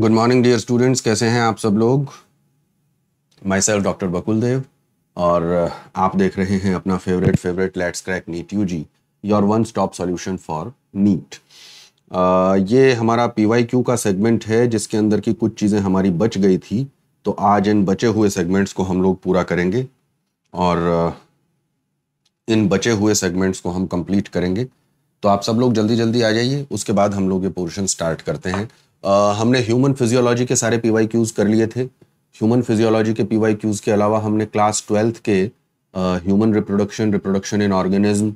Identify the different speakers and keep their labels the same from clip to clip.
Speaker 1: Good morning dear students कैसे हैं आप सब लोग माई सेल्फ डॉक्टर बकुल देव और uh, आप देख रहे हैं अपना favourite favourite let's crack NEET U G your one stop solution for NEET ये हमारा पी वाई क्यू का सेगमेंट है जिसके अंदर की कुछ चीज़ें हमारी बच गई थी तो आज इन बचे हुए सेगमेंट्स को हम लोग पूरा करेंगे और uh, इन बचे हुए सेगमेंट्स को हम कंप्लीट करेंगे तो आप सब लोग जल्दी जल्दी आ जाइए उसके बाद हम लोग ये पोर्शन स्टार्ट करते हैं हमने ह्यूमन फिजियोलॉजी के सारे पी वाई क्यूज़ कर लिए थे ह्यूमन फिजियोलॉजी के पी वाई क्यूज़ के अलावा हमने क्लास ट्वेल्थ के human reproduction reproduction in organism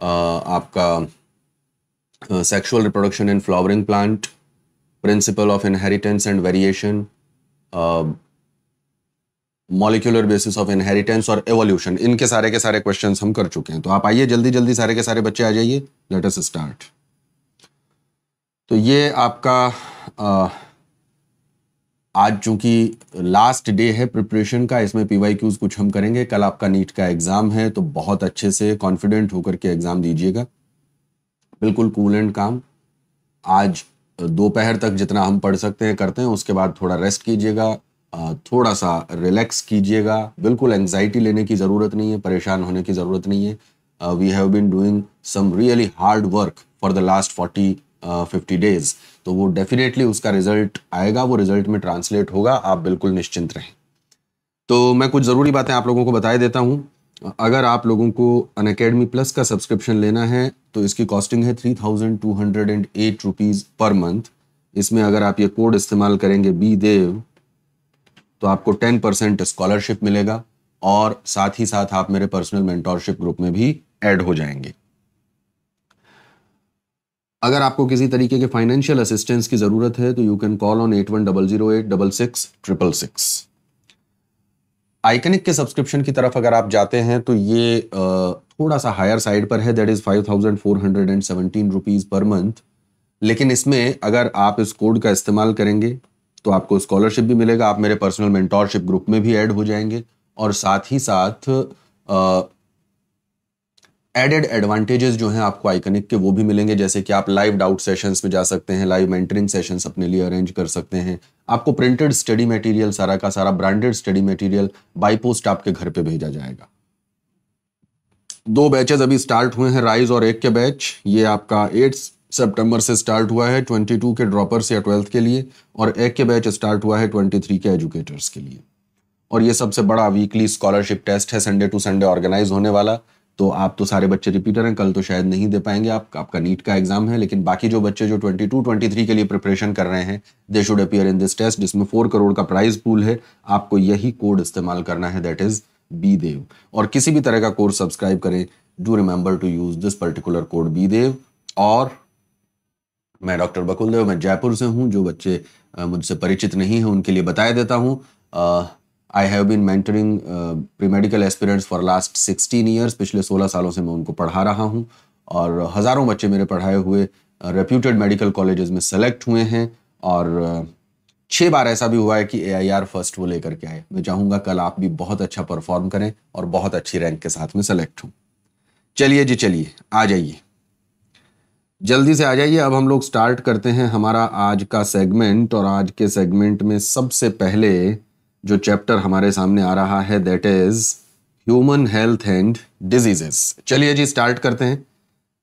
Speaker 1: आपका sexual reproduction in flowering plant principle of inheritance and variation molecular basis of inheritance और एवोल्यूशन इनके सारे के सारे क्वेश्चन हम कर चुके हैं तो आप आइए जल्दी जल्दी सारे के सारे बच्चे आ जाइए लेट स्टार्ट तो ये आपका आज चूंकि लास्ट डे है प्रिपरेशन का इसमें पी क्यूज कुछ हम करेंगे कल आपका नीट का एग्ज़ाम है तो बहुत अच्छे से कॉन्फिडेंट होकर के एग्ज़ाम दीजिएगा बिल्कुल कूल एंड काम आज दोपहर तक जितना हम पढ़ सकते हैं करते हैं उसके बाद थोड़ा रेस्ट कीजिएगा थोड़ा सा रिलैक्स कीजिएगा बिल्कुल एंग्जाइटी लेने की ज़रूरत नहीं है परेशान होने की ज़रूरत नहीं है we have been doing some really hard work for the last forty fifty days तो वो डेफिनेटली उसका रिजल्ट आएगा वो रिजल्ट में ट्रांसलेट होगा आप बिल्कुल निश्चिंत रहें तो मैं कुछ ज़रूरी बातें आप लोगों को बताए देता हूँ अगर आप लोगों को अन अकेडमी प्लस का सब्सक्रिप्शन लेना है तो इसकी कॉस्टिंग है three thousand two hundred and eight rupees per month इसमें अगर आप ये कोड इस्तेमाल करेंगे बी देव तो आपको टेन परसेंट स्कॉलरशिप मिलेगा और साथ ही साथ आप मेरे पर्सनल मेंटोरशिप ग्रुप में भी ऐड हो जाएंगे अगर आपको किसी तरीके के फाइनेंशियल असिस्टेंस की ज़रूरत है तो you can call on eight one double zero eight double six triple six iconic के सब्सक्रिप्शन की तरफ अगर आप जाते हैं तो ये थोड़ा सा हायर साइड पर है that is five thousand four hundred and seventeen rupees per month लेकिन इसमें अगर आप इस कोड का इस्तेमाल करेंगे तो आपको स्कॉलरशिप भी मिलेगा आप मेरे पर्सनल मेंटोरशिप ग्रुप में भी ऐड हो जाएंगे और साथ ही साथ एडेड एडवांटेजेस जो हैं आपको आइकनिक के वो भी मिलेंगे जैसे कि आप लाइव डाउट सेशंस में जा सकते हैं लाइव मेंटरिंग सेशंस अपने लिए अरेंज कर सकते हैं आपको प्रिंटेड स्टडी मटेरियल सारा का सारा branded study material by post आपके घर पे भेजा जाएगा दो बैचेस अभी स्टार्ट हुए हैं राइज और एक के बैच ये आपका एट सितंबर से स्टार्ट हुआ है 22 के ड्रॉपर्स या ट्वेल्थ के लिए और एक के बैच स्टार्ट हुआ है 23 के एजुकेटर्स के लिए और ये सबसे बड़ा वीकली स्कॉलरशिप टेस्ट है संडे टू संडे ऑर्गेनाइज होने वाला तो आप तो सारे बच्चे रिपीटर हैं कल तो शायद नहीं दे पाएंगे आप आपका नीट का एग्जाम है लेकिन बाकी जो बच्चे जो 22, 23 के लिए प्रिपरेशन कर रहे हैं they should appear in this test जिसमें फोर करोड़ का प्राइज पूल है आपको यही कोड इस्तेमाल करना है दैट इज बी देव और किसी भी तरह का कोर्स सब्सक्राइब करें do remember to use this particular code B Dev और मैं डॉक्टर बकुल देव मैं जयपुर से हूँ जो बच्चे मुझसे परिचित नहीं है उनके लिए बताया देता हूँ I have mentoring uh, pre medical aspirants for last sixteen years पिछले सोलह सालों से मैं उनको पढ़ा रहा हूँ और हज़ारों बच्चे मेरे पढ़ाए हुए रेप्यूटेड मेडिकल कॉलेजेस में सेलेक्ट हुए हैं और uh, छः बार ऐसा भी हुआ है कि ए आई आर फर्स्ट वो लेकर के आए मैं चाहूँगा कल आप भी बहुत अच्छा परफॉर्म करें और बहुत अच्छी रैंक के साथ में सेलेक्ट हूँ चलिए जी चलिए आ जाइए जल्दी से आ जाइए अब हम लोग स्टार्ट करते हैं हमारा आज का सेगमेंट और आज के सेगमेंट में सबसे पहले जो चैप्टर हमारे सामने आ रहा है that is human health and diseases चलिए जी स्टार्ट करते हैं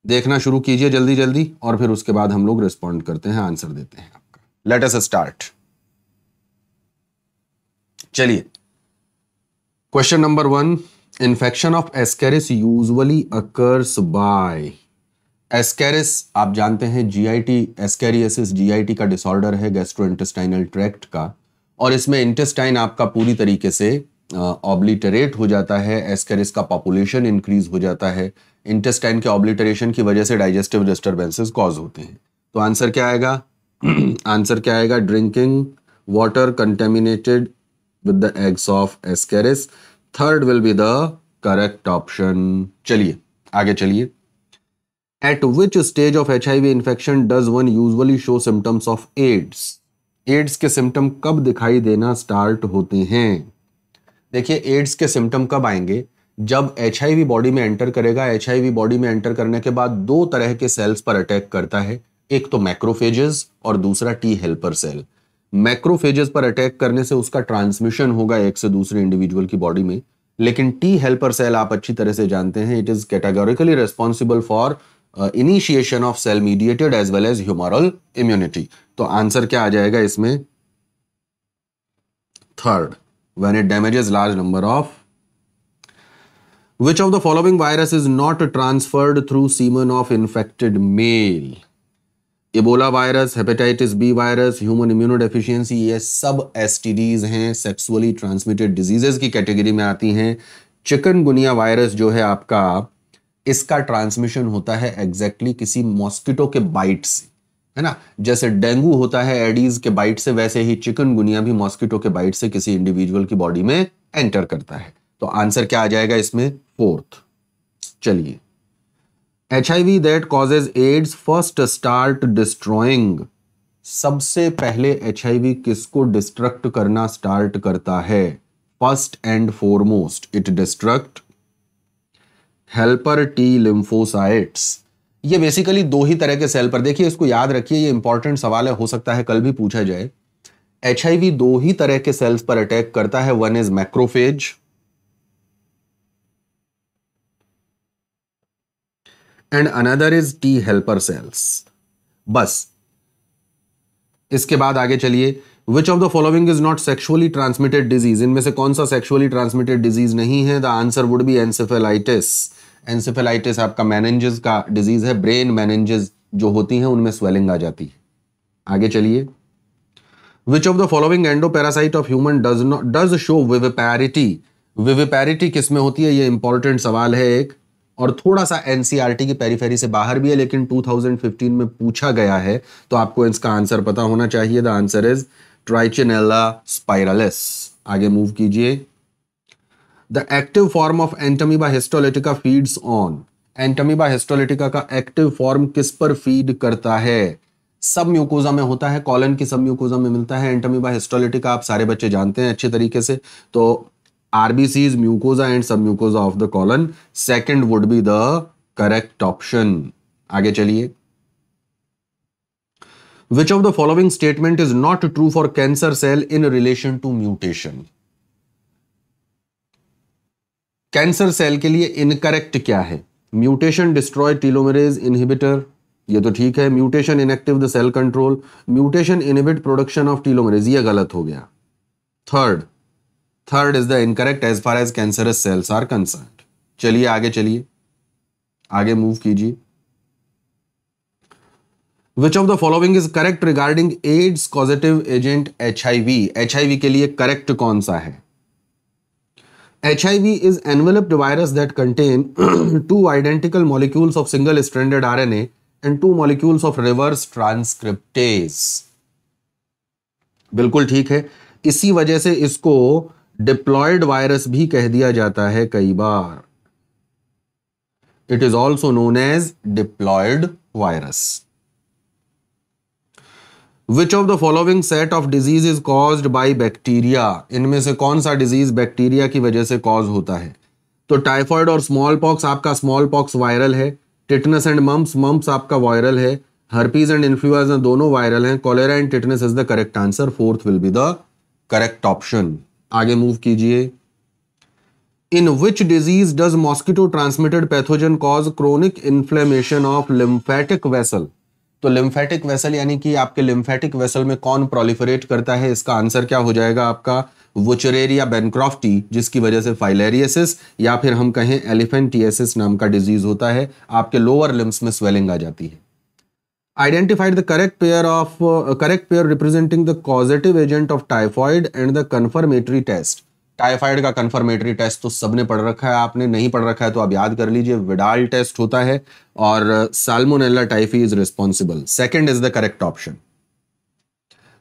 Speaker 1: देखना शुरू कीजिए जल्दी जल्दी और फिर उसके बाद हम लोग रिस्पॉन्ड करते हैं आंसर देते हैं आपका लेट एस स्टार्ट चलिए question number one infection of Ascaris usually occurs by Ascaris आप जानते हैं जीआईटी एस्केरियसिस जीआईटी का डिसऑर्डर है इंटेस्टाइनल ट्रैक्ट का और इसमें इंटेस्टाइन आपका पूरी तरीके से ऑब्लिटरेट हो जाता है एसकर इसका पॉपुलेशन इंक्रीज हो जाता है इंटेस्टाइन के ऑब्लिटरेशन की वजह से डाइजेस्टिव डिस्टर्बेंसेस कॉज होते हैं तो आंसर क्या आएगा आंसर क्या आएगा drinking water contaminated with the eggs of Ascaris third will be the correct option चलिए आगे चलिए at which stage of H I V infection does one usually show symptoms of AIDS AIDS के symptom कब दिखाई देना start होते हैं देखिए एड्स के सिम्टम कब आएंगे जब एच बॉडी में एंटर करेगा एच बॉडी में एंटर करने के बाद दो तरह के सेल्स पर अटैक करता है एक तो मैक्रोफेजेस और दूसरा टी हेल्पर सेल मैक्रोफेजेस पर अटैक करने से उसका ट्रांसमिशन होगा एक से दूसरे इंडिविजुअल की बॉडी में लेकिन टी हेल्पर सेल आप अच्छी तरह से जानते हैं it is categorically responsible for initiation of cell mediated as well as humoral immunity तो आंसर क्या आ जाएगा इसमें third when it damage large number of which of the following virus is not transferred through semen of infected male Ebola virus hepatitis B virus human immunodeficiency ये सब एस हैं sexually transmitted diseases की category में आती हैं chikungunya virus जो है आपका इसका ट्रांसमिशन होता है एग्जैक्टली exactly किसी मॉस्किटो के बाइट से है ना जैसे डेंगू होता है एडीज के बाइट से वैसे ही चिकन गुनिया भी मॉस्किटो के बाइट से किसी इंडिविजुअल की बॉडी में एंटर करता है तो आंसर क्या आ जाएगा इसमें फोर्थ चलिए H I V that causes AIDS first start destroying सबसे पहले एच आई वी किसको डिस्ट्रक्ट करना स्टार्ट करता है first and foremost it destruct helper T lymphocytes ये बेसिकली दो ही तरह के सेल पर देखिए इसको याद रखिए ये इंपॉर्टेंट सवाल है हो सकता है कल भी पूछा जाए एच दो ही तरह के सेल्स पर अटैक करता है one is macrophage and another is T helper cells बस इसके बाद आगे चलिए which of the following is not sexually transmitted disease इनमें से कौन सा सेक्शुअली ट्रांसमिटेड डिजीज नहीं है the answer would be encephalitis encephalitis आपका मैनेंजेस का डिजीज है ब्रेन मैनेंजेस जो होती हैं उनमें स्वेलिंग आ जाती है आगे चलिए which of the following endoparasite of human does not does show viviparity viviparity किसमें होती है ये इंपॉर्टेंट सवाल है एक और थोड़ा सा एनसीआरटी e की पेरीफेरी से बाहर भी है लेकिन 2015 में पूछा गया है तो आपको इसका आंसर पता होना चाहिए the answer is Trichinella spiralis. आगे मूव कीजिए the active form of Entamoeba histolytica feeds on Entamoeba histolytica का एक्टिव फॉर्म किस पर फीड करता है सब म्यूकोजा में होता है कॉलन की सब म्यूकोजा में मिलता है एंटमीबा हिस्टोलिटिका आप सारे बच्चे जानते हैं अच्छे तरीके से तो RBC mucosa and sub mucosa of the colon second would be the correct option आगे चलिए which of the following statement is not true for cancer cell in relation to mutation cancer cell के लिए incorrect क्या है mutation destroy telomerase inhibitor ये तो ठीक है mutation inactive the cell control mutation inhibit production of telomerase ये गलत हो गया third third is the incorrect as far as cancer cells are concern चलिए आगे चलिए आगे मूव कीजिए which of the following is correct regarding AIDS positive agent H I के लिए करेक्ट कौन सा है H I V is enveloped virus that contain two identical molecules of single standard R N A and two molecules of reverse transcriptase बिल्कुल ठीक है इसी वजह से इसको डिप्लॉयड वायरस भी कह दिया जाता है कई बार it is also known as diploid virus which of the following set of disease is cause by bacteria इनमें से कौन सा डिजीज बैक्टीरिया की वजह से कॉज होता है तो टाइफॉइड और स्मॉल पॉक्स आपका स्मॉल पॉक्स वायरल है टिटनस एंड मम्स मम्स आपका वायरल है हर्पीज एंड इन्फ्लुएंजा दोनों वायरल हैं cholera and tetanus is the correct answer fourth will be the correct option आगे मूव कीजिए in which disease does mosquito transmitted pathogen cause chronic inflammation of lymphatic vessel तो lymphatic vessel यानी कि आपके lymphatic vessel में कौन proliferate करता है इसका आंसर क्या हो जाएगा आपका वोचरेरिया बेनक्रॉफ्टी जिसकी वजह से फाइलेरियसिस या फिर हम कहें एलिफेंटियसिस नाम का डिजीज होता है आपके लोअर लिम्स में स्वेलिंग आ जाती है identified the correct pair of correct pair representing the causative agent of typhoid and the confirmatory test typhoid का कन्फर्मेटरी टेस्ट तो सबने पढ़ रखा है आपने नहीं पढ़ रखा है तो आप याद कर लीजिए विडाल टेस्ट होता है और Salmonella typhi is responsible second is the correct option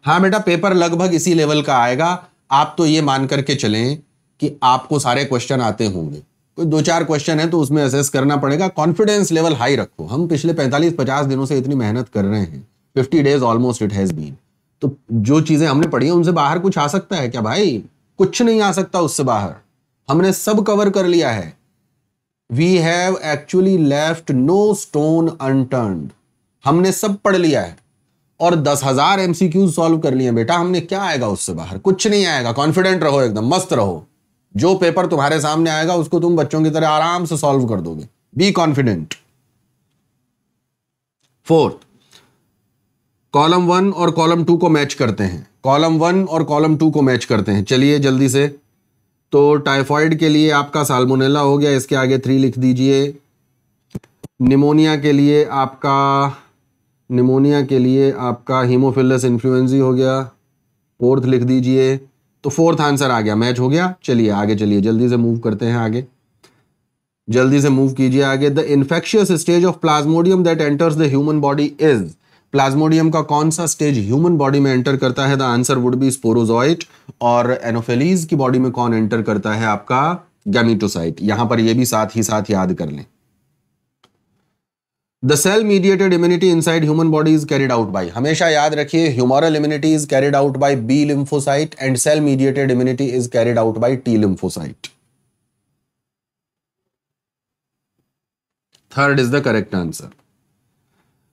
Speaker 1: हाँ बेटा पेपर लगभग इसी लेवल का आएगा आप तो ये मान करके चलें कि आपको सारे क्वेश्चन आते होंगे कोई दो चार क्वेश्चन है तो उसमें असेस करना पड़ेगा कॉन्फिडेंस लेवल हाई रखो हम पिछले 45-50 दिनों से इतनी मेहनत कर रहे हैं 50 days almost it has been तो जो चीज़ें हमने पढ़ी है उनसे बाहर कुछ आ सकता है क्या भाई कुछ नहीं आ सकता उससे बाहर हमने सब कवर कर लिया है we have actually left no stone unturn हमने सब पढ़ लिया है और दस हजार एमसीक्यू सॉल्व कर लिए बेटा हमने क्या आएगा उससे बाहर कुछ नहीं आएगा कॉन्फिडेंट रहो एकदम मस्त रहो जो पेपर तुम्हारे सामने आएगा उसको तुम बच्चों की तरह आराम से सॉल्व कर दोगे be confident fourth column one और कॉलम टू को मैच करते हैं कॉलम वन और कॉलम टू को मैच करते हैं चलिए जल्दी से तो टाइफॉइड के लिए आपका साल्मोनेला हो गया इसके आगे थ्री लिख दीजिए निमोनिया के लिए आपका निमोनिया के लिए आपका हीमोफिलस इन्फ्लुएंजी हो गया फोर्थ लिख दीजिए तो फोर्थ आंसर आ गया मैच हो गया चलिए आगे चलिए जल्दी से मूव करते हैं आगे जल्दी से मूव कीजिए आगे the infectious stage of Plasmodium that enters the human body is Plasmodium का कौन सा स्टेज ह्यूमन बॉडी में एंटर करता है the answer would be sporozoite और एनोफेलीज की बॉडी में कौन एंटर करता है आपका गैमिटोसाइट यहां पर यह भी साथ ही साथ याद कर लें the cell mediated immunity side human body is carried out by हमेशा याद रखिए humoral immunity is carried out by B lymphocyte and cell mediated immunity is carried out by T lymphocyte third is the correct answer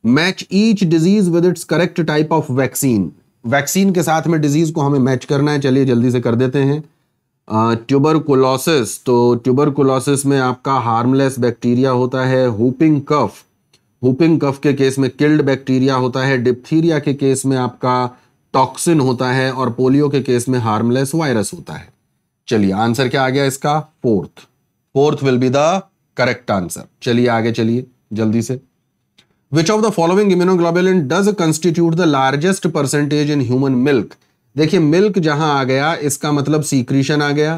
Speaker 1: match each disease with its correct type of vaccine vaccine के साथ में disease को हमें match करना है चलिए जल्दी से कर देते हैं ट्यूबर ट्यूबरकुलोसिस तो ट्यूबरकुलोसिस में आपका हार्मलेस बैक्टीरिया होता है हुपिंग कफ हुपिंग कफ के केस में किल्ड बैक्टीरिया होता है डिप्थीरिया के केस में आपका टॉक्सिन होता है और पोलियो के केस में हार्मलेस वायरस होता है चलिए आंसर क्या आ गया इसका fourth fourth will be the correct answer चलिए आगे चलिए जल्दी से which of the following immunoglobulin does constitute the largest percentage in human milk देखिए मिल्क जहां आ गया इसका मतलब सीक्रीशन आ गया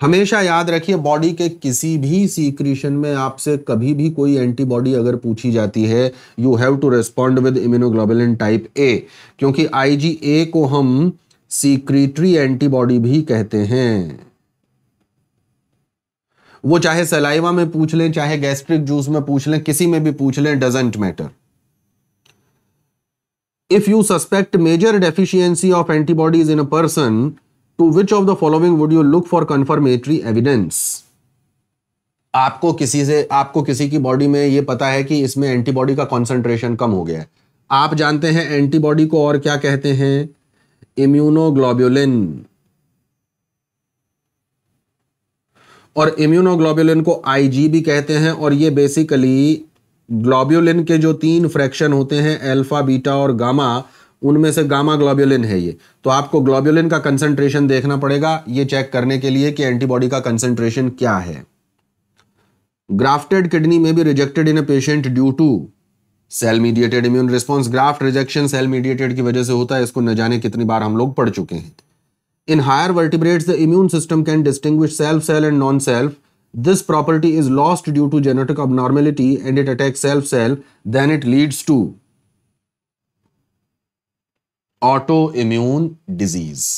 Speaker 1: हमेशा याद रखिए बॉडी के किसी भी सीक्रीशन में आपसे कभी भी कोई एंटीबॉडी अगर पूछी जाती है you have to respond with immunoglobulin type A क्योंकि आईजीए को हम सीक्रेटरी एंटीबॉडी भी कहते हैं वो चाहे सलाइवा में पूछ लें चाहे गैस्ट्रिक जूस में पूछ लें किसी में भी पूछ लें doesn't matter if you suspect major deficiency of antibodies in a person to which of the following would you look for confirmatory evidence आपको किसी से आपको किसी की बॉडी में यह पता है कि इसमें एंटीबॉडी का कॉन्सेंट्रेशन कम हो गया है आप जानते हैं एंटीबॉडी को और क्या कहते हैं इम्यूनोग्लोब्यूलिन और इम्यूनोग्लोबुलिन को आईजी भी कहते हैं और ये बेसिकली ग्लोब्यूलिन के जो तीन फ्रैक्शन होते हैं अल्फा बीटा और गामा उनमें से गामा ग्लोब्यूलिन है ये तो आपको ग्लोब्यूलिन का कंसंट्रेशन देखना पड़ेगा ये चेक करने के लिए कि एंटीबॉडी का कंसंट्रेशन क्या है ग्राफ्टेड किडनी में भी rejected in a patient due to cell mediated immune response graft rejection cell mediated की वजह से होता है इसको न जाने कितनी बार हम लोग पढ़ चुके हैं In higher vertebrates, the immune system can distinguish self-cell and non-self. This property is lost due to genetic abnormality and it attacks self-cell, then it leads to autoimmune disease.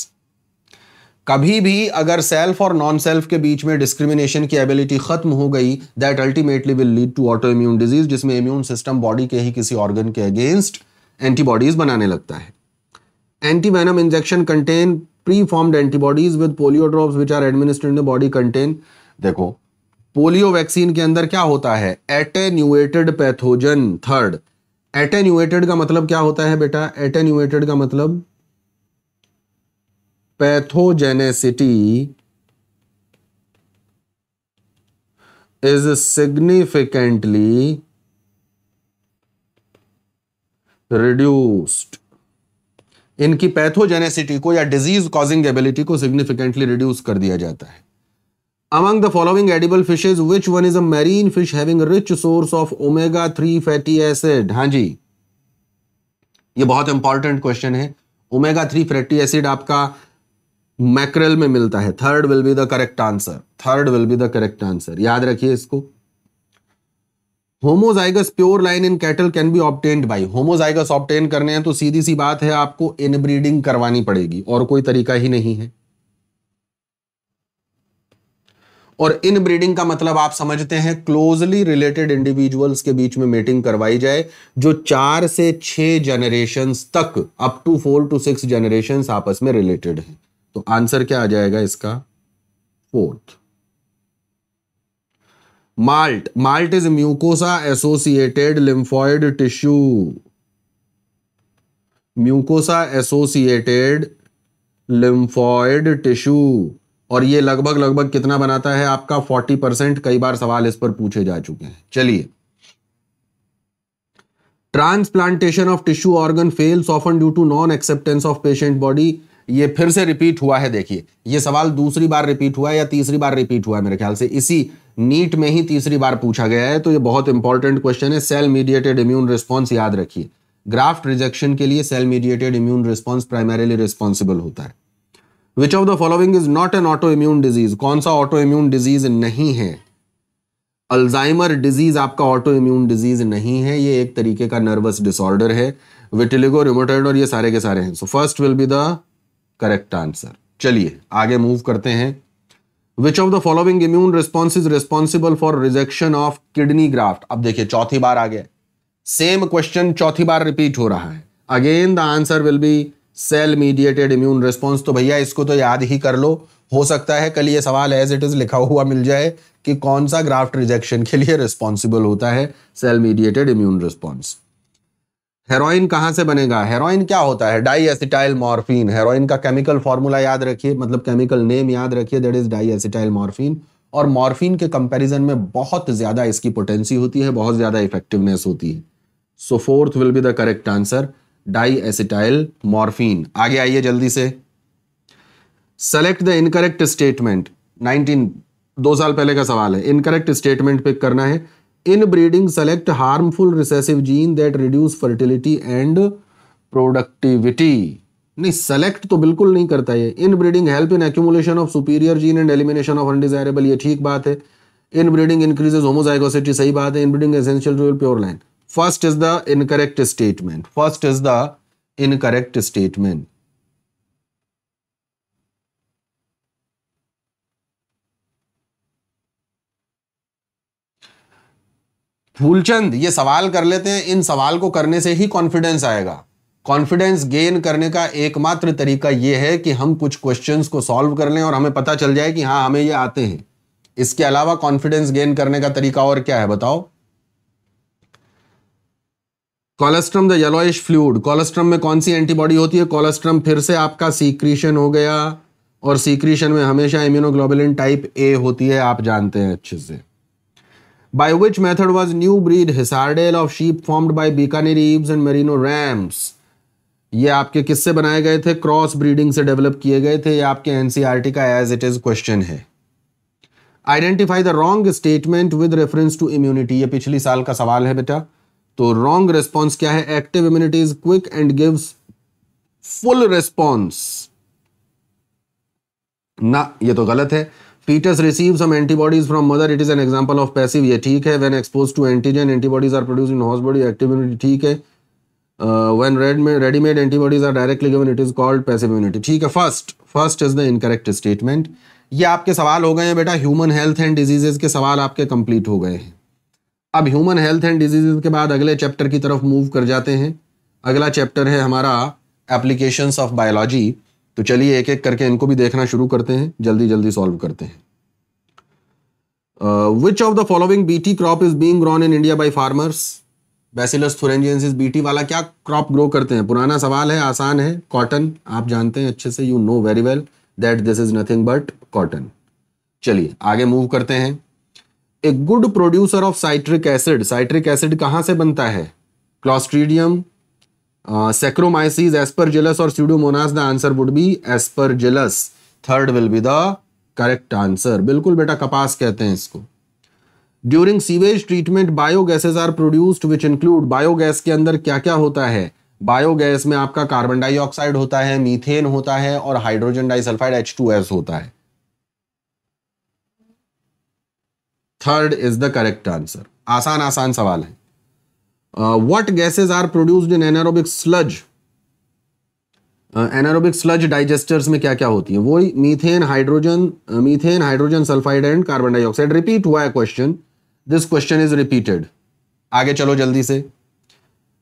Speaker 1: कभी भी अगर सेल्फ और नॉन सेल्फ के बीच में discrimination की ability खत्म हो गई that ultimately will lead to autoimmune disease जिसमें इम्यून सिस्टम बॉडी के ही किसी ऑर्गन के अगेंस्ट एंटीबॉडीज बनाने लगता है antivenom injection contain preformed antibodies with polio drops which are administered in the body contain देखो पोलियो वैक्सीन के अंदर क्या होता है एटेन्यूएटेड पैथोजन थर्ड एटेन्यूएटेड का मतलब क्या होता है बेटा एटेन्यूएटेड का मतलब पैथोजेनेसिटी इज सिग्निफिकेंटली रिड्यूस्ड इनकी पैथोजेनेसिटी को या डिजीज कॉजिंग एबिलिटी को सिग्निफिकेंटली रिड्यूस कर दिया जाता है among the following edible fishes which one is a marine fish having rich source of omega three fatty acid हाँ जी ये बहुत इंपॉर्टेंट क्वेश्चन है ओमेगा थ्री फैटी एसिड आपका मैक्रेल में मिलता है third will be the correct answer third will be the correct answer याद रखिए इसको homozygous pure line in cattle can be obtained by homozygous obtain करने हैं तो सीधी सी बात है आपको इनब्रीडिंग करवानी पड़ेगी और कोई तरीका ही नहीं है और इन ब्रीडिंग का मतलब आप समझते हैं क्लोजली रिलेटेड इंडिविजुअल्स के बीच में मीटिंग करवाई जाए जो चार से छह जनरेशन तक up to four to six generation आपस में रिलेटेड हैं तो आंसर क्या आ जाएगा इसका fourth MALT MALT is mucosa associated lymphoid tissue mucosa associated lymphoid tissue और ये लगभग लगभग कितना बनाता है आपका 40 परसेंट कई बार सवाल इस पर पूछे जा चुके हैं चलिए transplantation of tissue organ fails often due to non acceptance of patient body ये फिर से रिपीट हुआ है देखिए ये सवाल दूसरी बार रिपीट हुआ है या तीसरी बार रिपीट हुआ है मेरे ख्याल से इसी नीट में ही तीसरी बार पूछा गया है तो ये बहुत इंपॉर्टेंट क्वेश्चन है सेल मीडिएटेड इम्यून रिस्पॉन्स याद रखिए ग्राफ्ट रिजेक्शन के लिए cell mediated immune response primarily responsible होता है which of the following is not an autoimmune disease कौन सा ऑटो इम्यून डिजीज नहीं है अल्जाइमर डिजीज आपका ऑटो इम्यून डिजीज नहीं है ये एक तरीके का नर्वस डिसऑर्डर है विटिलिगो रिमोटेड और ये सारे के सारे हैं so first will be the correct answer चलिए आगे मूव करते हैं which of the following immune response is responsible for rejection of kidney graft अब देखिए चौथी बार आ गया सेम क्वेश्चन चौथी बार रिपीट हो रहा है again the answer will be cell mediated immune response तो भैया इसको तो याद ही कर लो हो सकता है कल ये सवाल एज इट इज लिखा हुआ मिल जाए कि कौन सा ग्राफ्ट रिजेक्शन के लिए रिस्पॉन्सिबल होता है cell mediated immune response heroin कहाँ से बनेगा हेरोइन क्या होता है डाई एसिटाइल मॉर्फिन हेरोइन का केमिकल फॉर्मूला याद रखिए मतलब केमिकल नेम याद रखिए that is diacetylmorphine और मॉर्फिन के कंपैरिजन में बहुत ज़्यादा इसकी पोटेंसी होती है बहुत ज़्यादा इफेक्टिवनेस होती है so fourth will be the correct answer diacetylmorphine आगे आइए जल्दी से सेलेक्ट द इनकरेक्ट स्टेटमेंट 19 दो साल पहले का सवाल है इनकरेक्ट स्टेटमेंट पिक करना है इन breeding select harmful recessive gene that reduce fertility and productivity नहीं सेलेक्ट तो बिल्कुल नहीं करता ये inbreeding help in accumulation of superior gene and elimination of undesirable ये ठीक बात है इन ब्रीडिंग इंक्रीजेज होमोजाइगोसिटी सही बात है inbreeding essential to pure line first is the incorrect statement first is the incorrect statement Phoolchand ये सवाल कर लेते हैं इन सवाल को करने से ही कॉन्फिडेंस आएगा कॉन्फिडेंस गेन करने का एकमात्र तरीका यह है कि हम कुछ क्वेश्चंस को सॉल्व कर लें और हमें पता चल जाए कि हाँ हमें ये आते हैं इसके अलावा कॉन्फिडेंस गेन करने का तरीका और क्या है बताओ colostrum the yellowish fluid colostrum में कौन सी एंटीबॉडी होती है कोलेस्ट्रम फिर से आपका सीक्रीशन हो गया और सीक्रीशन में हमेशा इम्यूनोग्लोबुलिन टाइप ए होती है आप जानते हैं अच्छे से by which method was new breed Hisardale of sheep formed by Bikaner Eves and Merino Rams. ये आपके किससे बनाए गए थे क्रॉस ब्रीडिंग से डेवलप किए गए थे ये आपके एनसीआरटी e का एज इट इज क्वेश्चन है identify the wrong statement with reference to immunity ये पिछली साल का सवाल है बेटा तो रॉन्ग रेस्पॉन्स क्या है active immunity is quick and gives full response ना ये तो गलत है foetus receive some antibodies from mother it is an example of passive ये ठीक है when expose to antigen antibodies are produce in host body activity ठीक है when when readymade antibodies are directly given it is called passive immunity ठीक है first first is the incorrect statement ये आपके सवाल हो गए हैं बेटा ह्यूमन हेल्थ एंड डिजीजेज के सवाल आपके कंप्लीट हो गए हैं अब ह्यूमन हेल्थ एंड डिजीजेज के बाद अगले चैप्टर की तरफ मूव कर जाते हैं अगला चैप्टर है हमारा एप्लीकेशन ऑफ बायोलॉजी तो चलिए एक एक करके इनको भी देखना शुरू करते हैं जल्दी जल्दी सॉल्व करते हैं which of the following T crop is being grown in India by farmers Bacillus B T वाला क्या क्रॉप ग्रो करते हैं पुराना सवाल है आसान है कॉटन आप जानते हैं अच्छे से you know very well that this is nothing but cotton चलिए आगे मूव करते हैं a good producer of citric acid citric acid कहाँ से बनता है क्लॉस्ट्रीडियम सेक्रोमाइसिस uh, aspergillus और Pseudomonas the answer would be aspergillus. Third will be the correct answer बिल्कुल बेटा कपास कहते हैं इसको during sewage treatment biogases are produced which include biogas के अंदर क्या क्या होता है बायोगैस में आपका कार्बन डाइऑक्साइड होता है मीथेन होता है और hydrogen disulphide H two S होता है third is the correct answer आसान आसान सवाल है what gases are produced in anaerobic sludge anaerobic sludge digesters में क्या क्या होती है वो methane hydrogen methane hydrogen sulphide and carbon dioxide repeat हुआ है question this question is repeated आगे चलो जल्दी से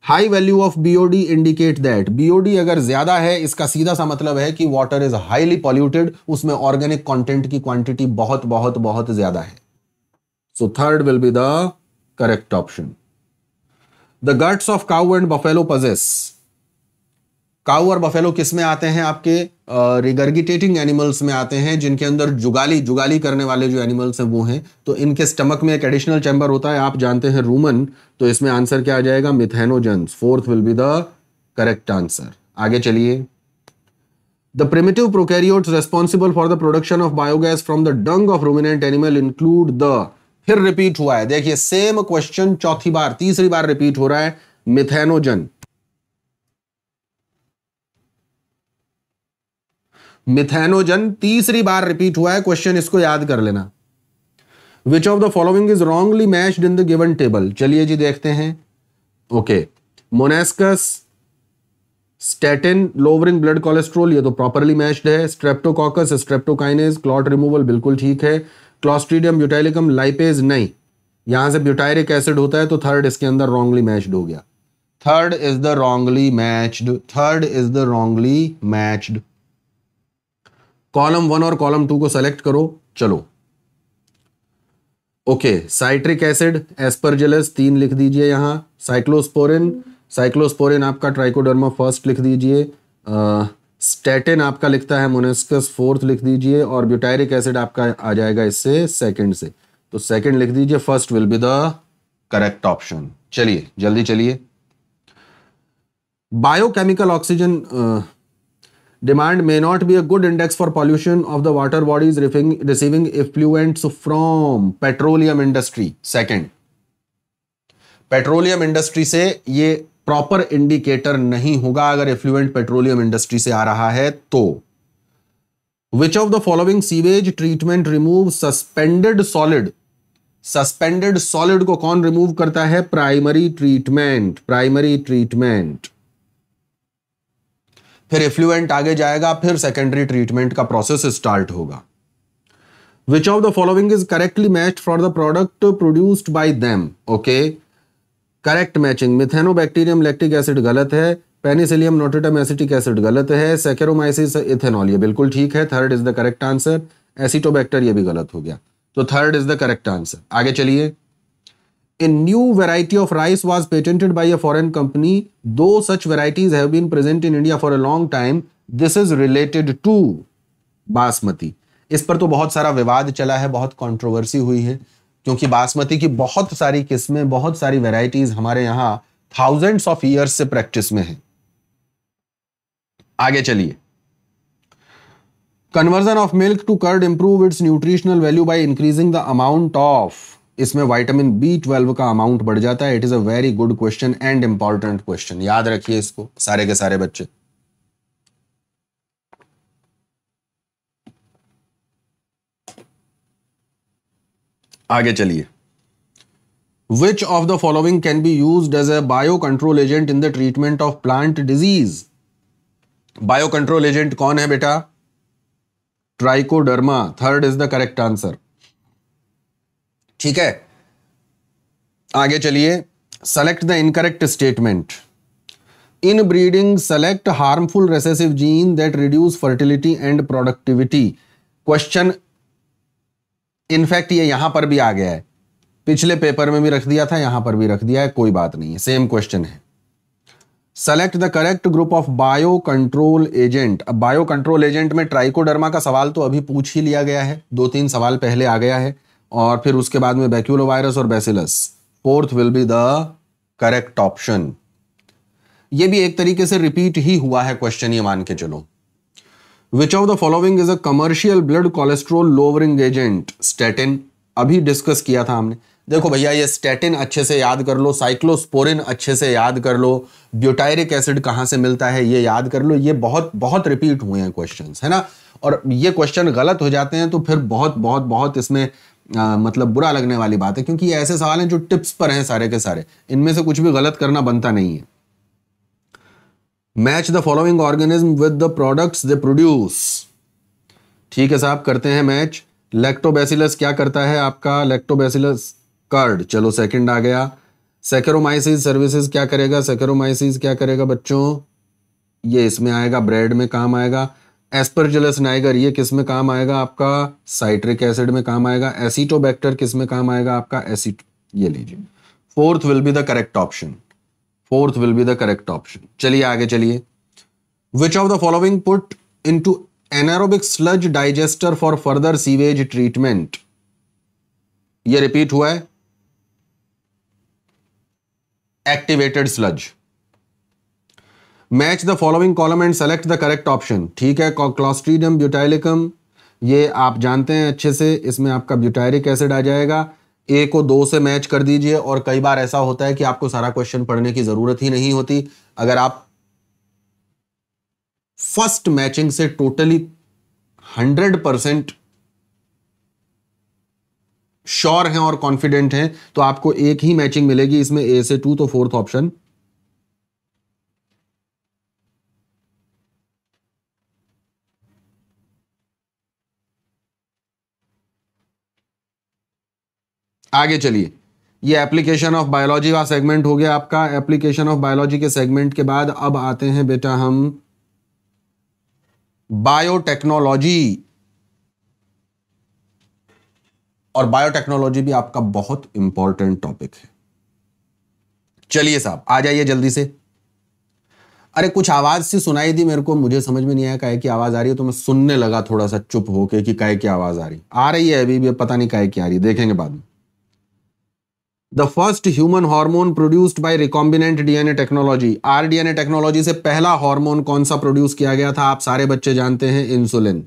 Speaker 1: high value of BOD indicate that BOD अगर ज्यादा है इसका सीधा सा मतलब है कि वाटर इज हाईली पॉल्यूटेड उसमें ऑर्गेनिक कॉन्टेंट की क्वांटिटी बहुत बहुत बहुत ज्यादा है so third will be the correct option the guts of cow and buffalo possess cow और बफेलो किस में आते हैं आपके रिगर्गिटेटिंग एनिमल्स में आते हैं जिनके अंदर जुगाली जुगाली करने वाले जो एनिमल्स हैं वो हैं तो इनके स्टमक में एक एडिशनल चैम्बर होता है आप जानते हैं रूमन तो इसमें आंसर क्या आ जाएगा methanogens fourth will be the correct answer आगे चलिए the primitive prokaryotes responsible for the production of biogas from the dung of ruminant animal include the फिर रिपीट हुआ है देखिए सेम क्वेश्चन चौथी बार तीसरी बार रिपीट हो रहा है मिथेनोजन मिथेनोजन तीसरी बार रिपीट हुआ है क्वेश्चन इसको याद कर लेना which of the following is wrongly matched in the given table चलिए जी देखते हैं okay Monascus statin lowering blood cholesterol ये तो प्रॉपरली मैच्ड है स्ट्रेप्टोकॉकस स्ट्रेप्टोकाइनेस क्लॉट रिमूवल बिल्कुल ठीक है क्लॉस्ट्रीडियम ब्यूटाइलिकम लाइपेज नहीं यहां से ब्यूटायरिक एसिड होता है तो थर्ड इसके अंदर रॉन्गली मैच्ड हो गया third is the wrongly matched third is the wrongly matched column one और कॉलम टू को सेलेक्ट करो चलो ओके साइट्रिक एसिड एस्परजेलस तीन लिख दीजिए यहां साइक्लोस्पोरिन साइक्लोस्पोरिन आपका ट्राइकोडर्मा फर्स्ट लिख दीजिए स्टेटिन आपका लिखता है मोनेस्कस फोर्थ लिख दीजिए और ब्यूटायरिक एसिड आपका आ जाएगा इससे सेकंड से तो सेकंड लिख दीजिए first will be the correct option चलिए जल्दी चलिए biochemical oxygen may not be a good index for pollution of the the bodies रिफिंग receiving effluents from petroleum industry second petroleum industry से ये प्रॉपर इंडिकेटर नहीं होगा अगर एफ्लुएंट पेट्रोलियम इंडस्ट्री से आ रहा है तो which of the following sewage treatment remove suspended solid suspended solid को कौन रिमूव करता है प्राइमरी ट्रीटमेंट प्राइमरी ट्रीटमेंट फिर एफ्लुएंट आगे जाएगा फिर सेकेंडरी ट्रीटमेंट का प्रोसेस स्टार्ट होगा which of the following is correctly match for the product produced by them okay correct matching methanobacterium lactic acid गलत है पेनिसिलियम नोटेटम एसिटिक एसिड गलत है सेकेरोमाइसिस इथेनॉल ये बिल्कुल ठीक है third is the correct answer acetobacter ये भी गलत हो गया तो third is the correct answer आगे चलिए a new variety of rice was patented by a foreign company though such varieties have been present in India for a long time this is related to basmati इस पर तो बहुत सारा विवाद चला है बहुत कॉन्ट्रोवर्सी हुई है क्योंकि बासमती की बहुत सारी किस्में बहुत सारी वेराइटीज हमारे यहां थाउजेंड्स ऑफ ईयर्स से प्रैक्टिस में है आगे चलिए conversion of milk to curd improve its nutritional value by increasing the amount of इसमें विटामिन बी ट्वेल्व का अमाउंट बढ़ जाता है it is a very good question and important question याद रखिए इसको सारे के सारे बच्चे आगे चलिए which of the following can be use as a biocontrol agent in the treatment of plant disease biocontrol agent कौन है बेटा trichoderma third is the correct answer ठीक है आगे चलिए select the incorrect statement in breeding select harmful recessive gene that reduce fertility and productivity question in fact ये यहां पर भी आ गया है पिछले पेपर में भी रख दिया था यहां पर भी रख दिया है कोई बात नहीं है सेम क्वेश्चन है select the correct group of biocontrol agent अब बायो कंट्रोल एजेंट में ट्राइकोडर्मा का सवाल तो अभी पूछ ही लिया गया है दो तीन सवाल पहले आ गया है और फिर उसके बाद में बैक्यूलोवायरस और bacillus fourth will be the correct option ये भी एक तरीके से रिपीट ही हुआ है क्वेश्चन ये मान के चलो which of the following is a commercial blood cholesterol lowering agent statin अभी डिस्कस किया था हमने देखो भैया ये स्टेटिन अच्छे से याद कर लो साइक्लोस्पोरिन अच्छे से याद कर लो ब्यूटायरिक एसिड कहाँ से मिलता है ये याद कर लो ये बहुत बहुत रिपीट हुए हैं क्वेश्चन है ना और ये क्वेश्चन गलत हो जाते हैं तो फिर बहुत बहुत बहुत इसमें आ, मतलब बुरा लगने वाली बात है क्योंकि ये ऐसे सवाल हैं जो टिप्स पर हैं सारे के सारे इनमें से कुछ भी गलत करना बनता नहीं है match the following organism with the products they produce ठीक है साहब करते हैं मैच लैक्टोबैसिलस क्या करता है आपका लैक्टोबैसिलस कर्ड चलो सेकंड आ गया सेकेरोमाइसिस सर्विसेज क्या करेगा सेकेरोमाइसिस क्या करेगा बच्चों ये इसमें आएगा ब्रेड में काम आएगा एस्परजलस नाइगर ये किस में काम आएगा आपका साइट्रिक एसिड में काम आएगा एसिटोबैक्टर किस में काम आएगा आपका एसिट ये लीजिए fourth will be the correct option fourth will be the correct option चलिए आगे चलिए which of the following put into anaerobic sludge digester for further sewage treatment ये रिपीट हुआ है activated sludge match the following column and select the correct option ठीक है Clostridium butylicum ये आप जानते हैं अच्छे से इसमें आपका ब्यूटायरिक एसिड आ जाएगा ए को दो से मैच कर दीजिए और कई बार ऐसा होता है कि आपको सारा क्वेश्चन पढ़ने की जरूरत ही नहीं होती अगर आप फर्स्ट मैचिंग से टोटली हंड्रेड परसेंट श्योर हैं और कॉन्फिडेंट हैं तो आपको एक ही मैचिंग मिलेगी इसमें ए से टू तो फोर्थ ऑप्शन आगे चलिए ये एप्लीकेशन ऑफ बायोलॉजी का सेगमेंट हो गया आपका एप्लीकेशन ऑफ बायोलॉजी के सेगमेंट के बाद अब आते हैं बेटा हम बायोटेक्नोलॉजी और बायोटेक्नोलॉजी भी आपका बहुत इंपॉर्टेंट टॉपिक है चलिए साहब आ जाइए जल्दी से अरे कुछ आवाज सी सुनाई दी मेरे को मुझे समझ में नहीं आया काय की आवाज आ रही है तो मैं सुनने लगा थोड़ा सा चुप होके कि काय की आवाज आ रही आ रही है अभी भी पता नहीं काय की आ रही देखेंगे बाद में the first human hormone produced by recombinant DNA technology rDNA technology से पहला हार्मोन कौन सा प्रोड्यूस किया गया था आप सारे बच्चे जानते हैं insulin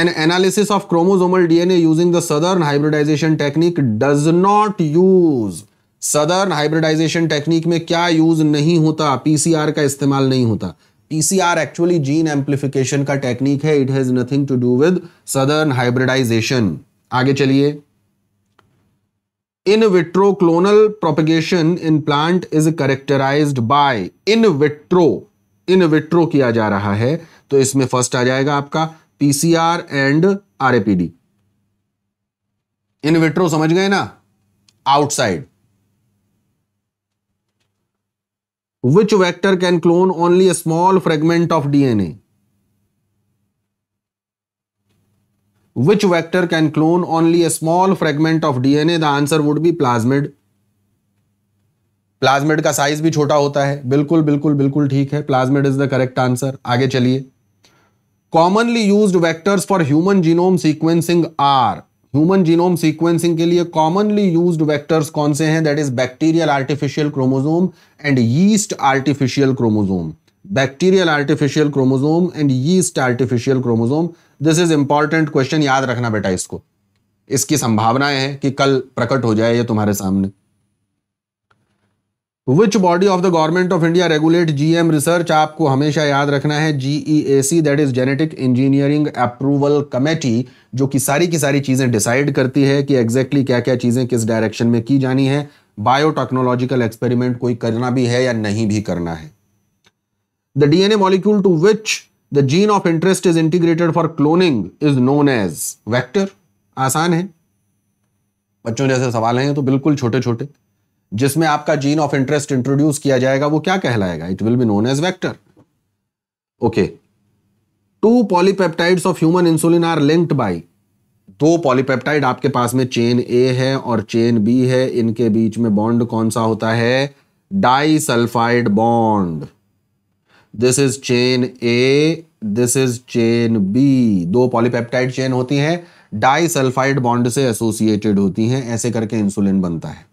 Speaker 1: an analysis of chromosomal DNA using the Southern hybridization technique does not use Southern hybridization technique में क्या यूज नहीं होता पीसीआर का इस्तेमाल नहीं होता पीसीआर एक्चुअली जीन एम्प्लीफिकेशन का टेक्निक है it has nothing to do with Southern hybridization आगे चलिए in vitro clonal propagation in plant is characterize by in vitro in vitro किया जा रहा है तो इसमें फर्स्ट आ जाएगा आपका PCR and RAPD in vitro समझ गए ना outside which vector can clone only a small fragment of DNA which vector can clone only a small fragment of DNA? The answer would be plasmid. Plasmid का size भी छोटा होता है बिल्कुल बिल्कुल बिल्कुल ठीक है plasmid is the correct answer आगे चलिए commonly used vectors for human genome sequencing are human genome sequencing के लिए कॉमनली यूज्ड वेक्टर्स कौन से हैं that is bacterial artificial chromosome and yeast artificial chromosome bacterial artificial chromosome and yeast artificial chromosome this is important question याद रखना बेटा इसको इसकी संभावनाएं हैं कि कल प्रकट हो जाए ये तुम्हारे सामने which body of the government of India regulate G M research आपको हमेशा याद रखना है G E C that is genetic engineering approval committee जो कि सारी की सारी चीजें डिसाइड करती है कि एग्जैक्टली exactly क्या क्या चीजें किस डायरेक्शन में की जानी है बायोटेक्नोलॉजिकल एक्सपेरिमेंट कोई करना भी है या नहीं भी करना है the DNA molecule to which the gene of interest is integrated for cloning is known as vector आसान है बच्चों जैसे सवाल हैं तो बिल्कुल छोटे छोटे जिसमें आपका जीन ऑफ इंटरेस्ट इंट्रोड्यूस किया जाएगा वो क्या कहलाएगा it will be known as vector okay two polypeptides of human insulin are linked by दो पॉलीपेप्टाइड आपके पास में चेन ए है और चेन बी है इनके बीच में बॉन्ड कौन सा होता है die sulphide bond this is chain A this is chain B दो पॉलीपेप्टाइड चेन होती हैं सल्फाइड बॉन्ड से एसोसिएटेड होती हैं ऐसे करके इंसुलिन बनता है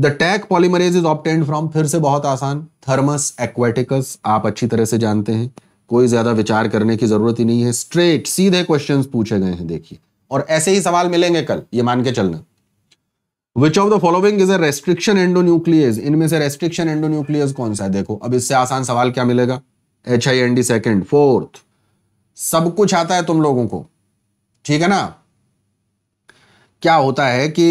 Speaker 1: the Taq polymerase is obtained from फिर से बहुत आसान थर्मस एक्वेटिकस आप अच्छी तरह से जानते हैं कोई ज्यादा विचार करने की जरूरत ही नहीं है स्ट्रेट सीधे क्वेश्चंस पूछे गए हैं देखिए और ऐसे ही सवाल मिलेंगे कल ये मान के चलना which of the following is a restriction endonuclease इनमें से रेस्ट्रिक्शन एंडोन्यूक्लियस कौन सा है देखो अब इससे आसान सवाल क्या मिलेगा H I N D second fourth सब कुछ आता है तुम लोगों को ठीक है ना क्या होता है कि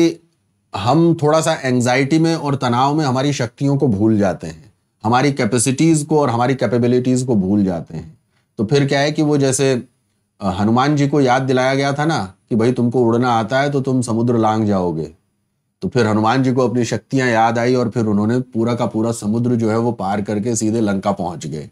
Speaker 1: हम थोड़ा सा एंग्जाइटी में और तनाव में हमारी शक्तियों को भूल जाते हैं हमारी कैपेसिटीज़ को और हमारी कैपेबिलिटीज़ को भूल जाते हैं तो फिर क्या है कि वो जैसे हनुमान जी को याद दिलाया गया था ना कि भाई तुमको उड़ना आता है तो तुम समुद्र लांग जाओगे तो फिर हनुमान जी को अपनी शक्तियां याद आई और फिर उन्होंने पूरा का पूरा समुद्र जो है वो पार करके सीधे लंका पहुंच गए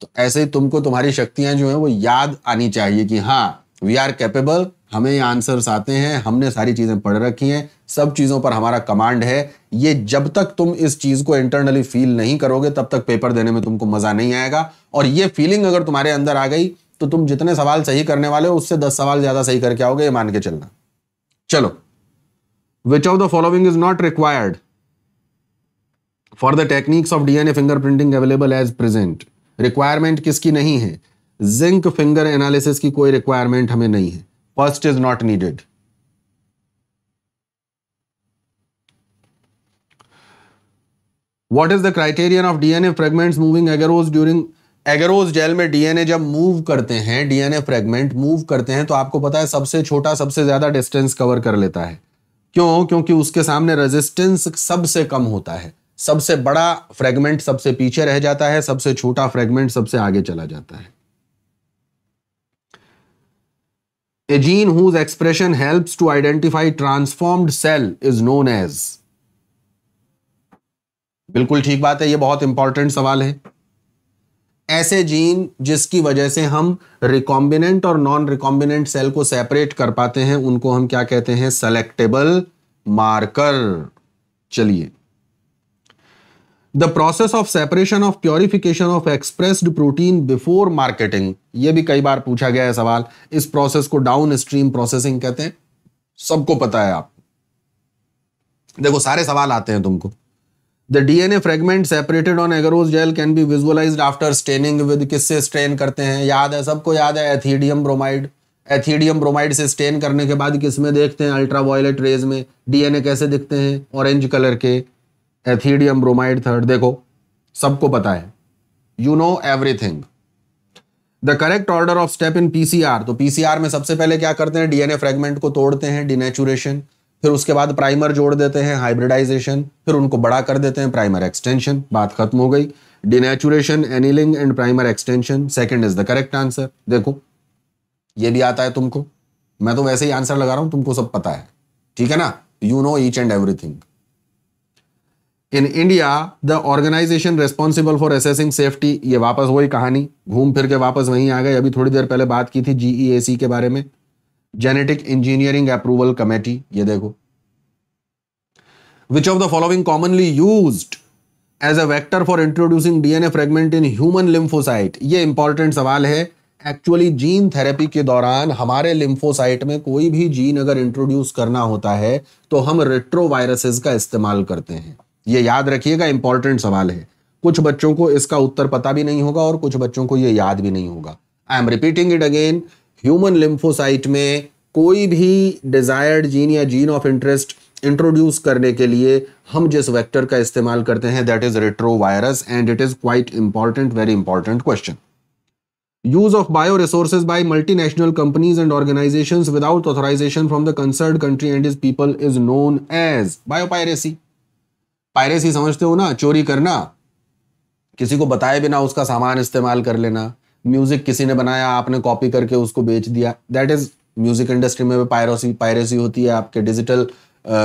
Speaker 1: तो ऐसे ही तुमको तुम्हारी शक्तियां जो है वो याद आनी चाहिए कि हाँ वी आर कैपेबल हमें ये आंसर्स आते हैं हमने सारी चीज़ें पढ़ रखी हैं सब चीज़ों पर हमारा कमांड है ये जब तक तुम इस चीज़ को इंटरनली फील नहीं करोगे तब तक पेपर देने में तुमको मज़ा नहीं आएगा और ये फीलिंग अगर तुम्हारे अंदर आ गई तो तुम जितने सवाल सही करने वाले हो उससे दस सवाल ज़्यादा सही करके आओगे ये मान के चलना चलो of the following is not required for the techniques of DNA fingerprinting available as present requirement किसकी नहीं है जिंक फिंगर एनालिसिस की कोई रिक्वायरमेंट हमें नहीं है first is not needed what is the criterion of DNA fragment moving agarose during agarose gel में DNA जब मूव करते हैं डीएनए फ्रेगमेंट मूव करते हैं तो आपको पता है सबसे छोटा सबसे ज्यादा डिस्टेंस कवर कर लेता है क्यों क्योंकि उसके सामने रेजिस्टेंस सबसे कम होता है सबसे बड़ा फ्रेगमेंट सबसे पीछे रह जाता है सबसे छोटा फ्रेगमेंट सबसे आगे चला जाता है a gene whose expression helps to identify transformed cell is known as बिल्कुल ठीक बात है ये बहुत इंपॉर्टेंट सवाल है ऐसे जीन जिसकी वजह से हम रिकॉम्बिनेंट और नॉन रिकॉम्बिनेंट सेल को सेपरेट कर पाते हैं उनको हम क्या कहते हैं सेलेक्टेबल मार्कर चलिए the process of separation of purification of expressed protein before marketing ये भी कई बार पूछा गया है सवाल इस प्रोसेस को डाउन स्ट्रीम प्रोसेसिंग कहते हैं सबको पता है आप देखो सारे सवाल आते हैं तुमको the D N A fragment separated on agarose gel can be visualize after staining with किससे स्ट्रेन करते हैं याद है सबको याद है एथीडियम ब्रोमाइड एथीडियम ब्रोमाइड से स्टेन करने के बाद किस में देखते हैं अल्ट्रा वायलेट रेज में डी एन ए कैसे दिखते हैं ऑरेंज कलर के एथीडियम ब्रोमाइड थर्ड देखो सबको पता है you know everything the correct order of step in P C R तो पी सी आर में सबसे पहले क्या करते हैं डी एन ए फ्रेगमेंट को तोड़ते हैं डिनेचुरेशन फिर उसके बाद प्राइमर जोड़ देते हैं हाइब्रिडाइजेशन फिर उनको बड़ा कर देते हैं प्राइमर एक्सटेंशन बात खत्म हो गई denaturation annealing and primer extension second is the correct answer देखो ये भी आता है तुमको मैं तो वैसे ही आंसर लगा रहा हूं तुमको सब पता है ठीक है ना you know each and everything in India the organisation responsible for assessing safety ये वापस वही कहानी घूम फिर के वापस वहीं आ गए अभी थोड़ी देर पहले बात की थी जीई e के बारे में जेनेटिक इंजीनियरिंग अप्रूवल कमेटी ये देखो which of the following commonly use as a vector for introducing DNA fragment in human lymphocyte ये इंपॉर्टेंट सवाल है एक्चुअली जीन थेरेपी के दौरान हमारे लिम्फोसाइट में कोई भी जीन अगर इंट्रोड्यूस करना होता है तो हम रेट्रोवायरसेस का इस्तेमाल करते हैं ये याद रखिएगा इंपॉर्टेंट सवाल है कुछ बच्चों को इसका उत्तर पता भी नहीं होगा और कुछ बच्चों को ये याद भी नहीं होगा I am repeating it again human lymphocyte में कोई भी डिज़ायर्ड जीन या जीन ऑफ इंटरेस्ट इंट्रोड्यूस करने के लिए हम जिस वेक्टर का इस्तेमाल करते हैं that is retrovirus and it is quite important very important question use bioresource by multinational companies and organisation without authorisation from the concerned country and is people is known as biopiracy piracy समझते हो ना चोरी करना किसी को बताए बिना उसका सामान इस्तेमाल कर लेना म्यूजिक किसी ने बनाया आपने कॉपी करके उसको बेच दिया दैट इज म्यूजिक इंडस्ट्री में भी पायरेसी पायरेसी होती है आपके डिजिटल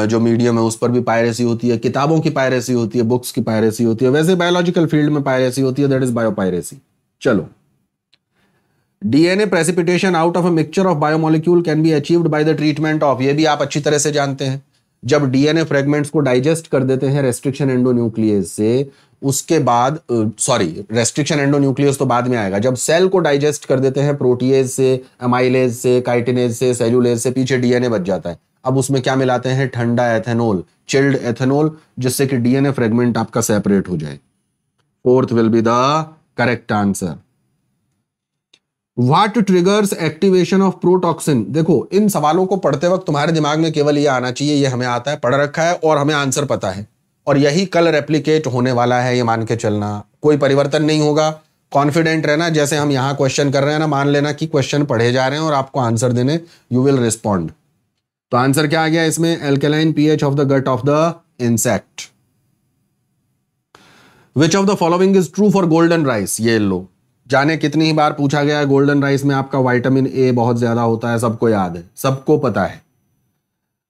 Speaker 1: जो मीडियम है उस पर भी पायरेसी होती है किताबों की पायरेसी होती है बुक्स की पायरेसी होती है वैसे बायोलॉजिकल फील्ड में पायरेसी होती है दैट इज बायो पायरेसी चलो DNA precipitation out of a mixture of biomolecule can be achieved by the treatment of ये भी आप अच्छी तरह से जानते हैं जब डीएनए फ्रेगमेंट्स को डाइजेस्ट कर देते हैं रेस्ट्रिक्शन एंडोन्यूक्लियस से उसके बाद सॉरी रेस्ट्रिक्शन एंडोन्यूक्लियस तो बाद में आएगा जब सेल को डाइजेस्ट कर देते हैं प्रोटीएज से एमाइलेज से काइटिनेज से सेल्यूलेज से पीछे डीएनए बच जाता है अब उसमें क्या मिलाते हैं ठंडा एथेनॉल चिल्ड एथेनॉल जिससे कि डीएनए फ्रेगमेंट आपका सेपरेट हो जाए fourth will be the correct answer what triggers activation of protoxin देखो इन सवालों को पढ़ते वक्त तुम्हारे दिमाग में केवल ये आना चाहिए ये हमें आता है पढ़ रखा है और हमें आंसर पता है और यही कल रेप्लीकेट होने वाला है ये मान के चलना कोई परिवर्तन नहीं होगा कॉन्फिडेंट रहना जैसे हम यहां क्वेश्चन कर रहे हैं ना मान लेना कि क्वेश्चन पढ़े जा रहे हैं और आपको आंसर देने यू विल रिस्पॉन्ड तो आंसर क्या आ गया इसमें alkaline pH of the gut of the insect which of the following is true for golden rice ये लो जाने कितनी ही बार पूछा गया है गोल्डन राइस में आपका वाइटामिन ए बहुत ज्यादा होता है सबको याद है सबको पता है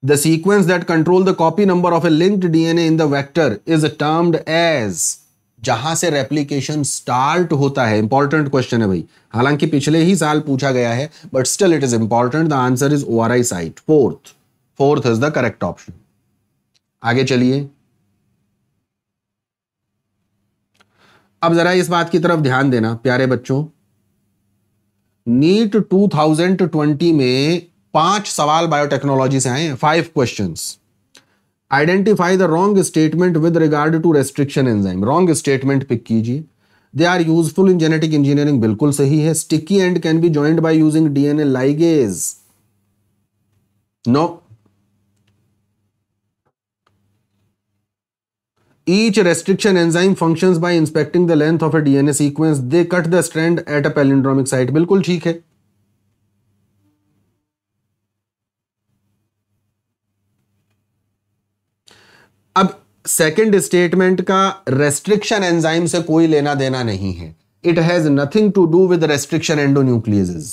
Speaker 1: The sequence that control the copy number of a linked DNA in the vector is termed as जहां से रेप्लीकेशन स्टार्ट होता है इंपॉर्टेंट क्वेश्चन है भाई हालांकि पिछले ही साल पूछा गया है but still it is important the answer is O R I site fourth fourth is the correct option आगे चलिए अब जरा इस बात की तरफ ध्यान देना प्यारे बच्चों नीट 2020 में पांच सवाल बायोटेक्नोलॉजी से आए हैं five question identify the wrong statement with regard to restriction enzyme wrong statement pick कीजिए they are useful in genetic engineering बिल्कुल सही है sticky and can be joint by using DNA ligase no each restriction enzyme function by inspecting the length of a DNA sequence they cut the strand at a palindromic site बिल्कुल ठीक है second statement का restriction enzyme से कोई लेना देना नहीं है it has nothing to do with restriction endonucleases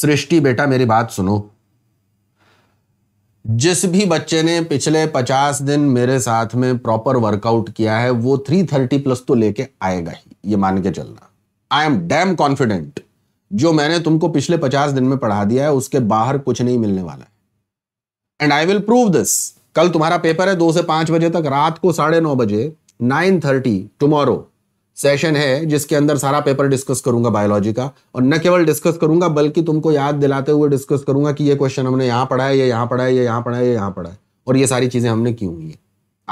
Speaker 1: Srishti बेटा मेरी बात सुनो जिस भी बच्चे ने पिछले पचास दिन मेरे साथ में प्रॉपर वर्कआउट किया है वो थ्री थर्टी प्लस तो लेके आएगा ही ये मान के चलना आई एम डैम कॉन्फिडेंट जो मैंने तुमको पिछले पचास दिन में पढ़ा दिया है उसके बाहर कुछ नहीं मिलने वाला है and I will prove this कल तुम्हारा पेपर है दो से पांच बजे तक रात को साढ़े नौ बजे नाइन थर्टी टुमारो सेशन है जिसके अंदर सारा पेपर डिस्कस करूंगा बायोलॉजी का और न केवल डिस्कस करूंगा बल्कि तुमको याद दिलाते हुए डिस्कस करूंगा कि ये क्वेश्चन हमने यहां पढ़ा है ये यहां पढ़ा है ये यहां पढ़ा है ये यहां पढ़ा है और ये सारी चीज़ें हमने की हुई है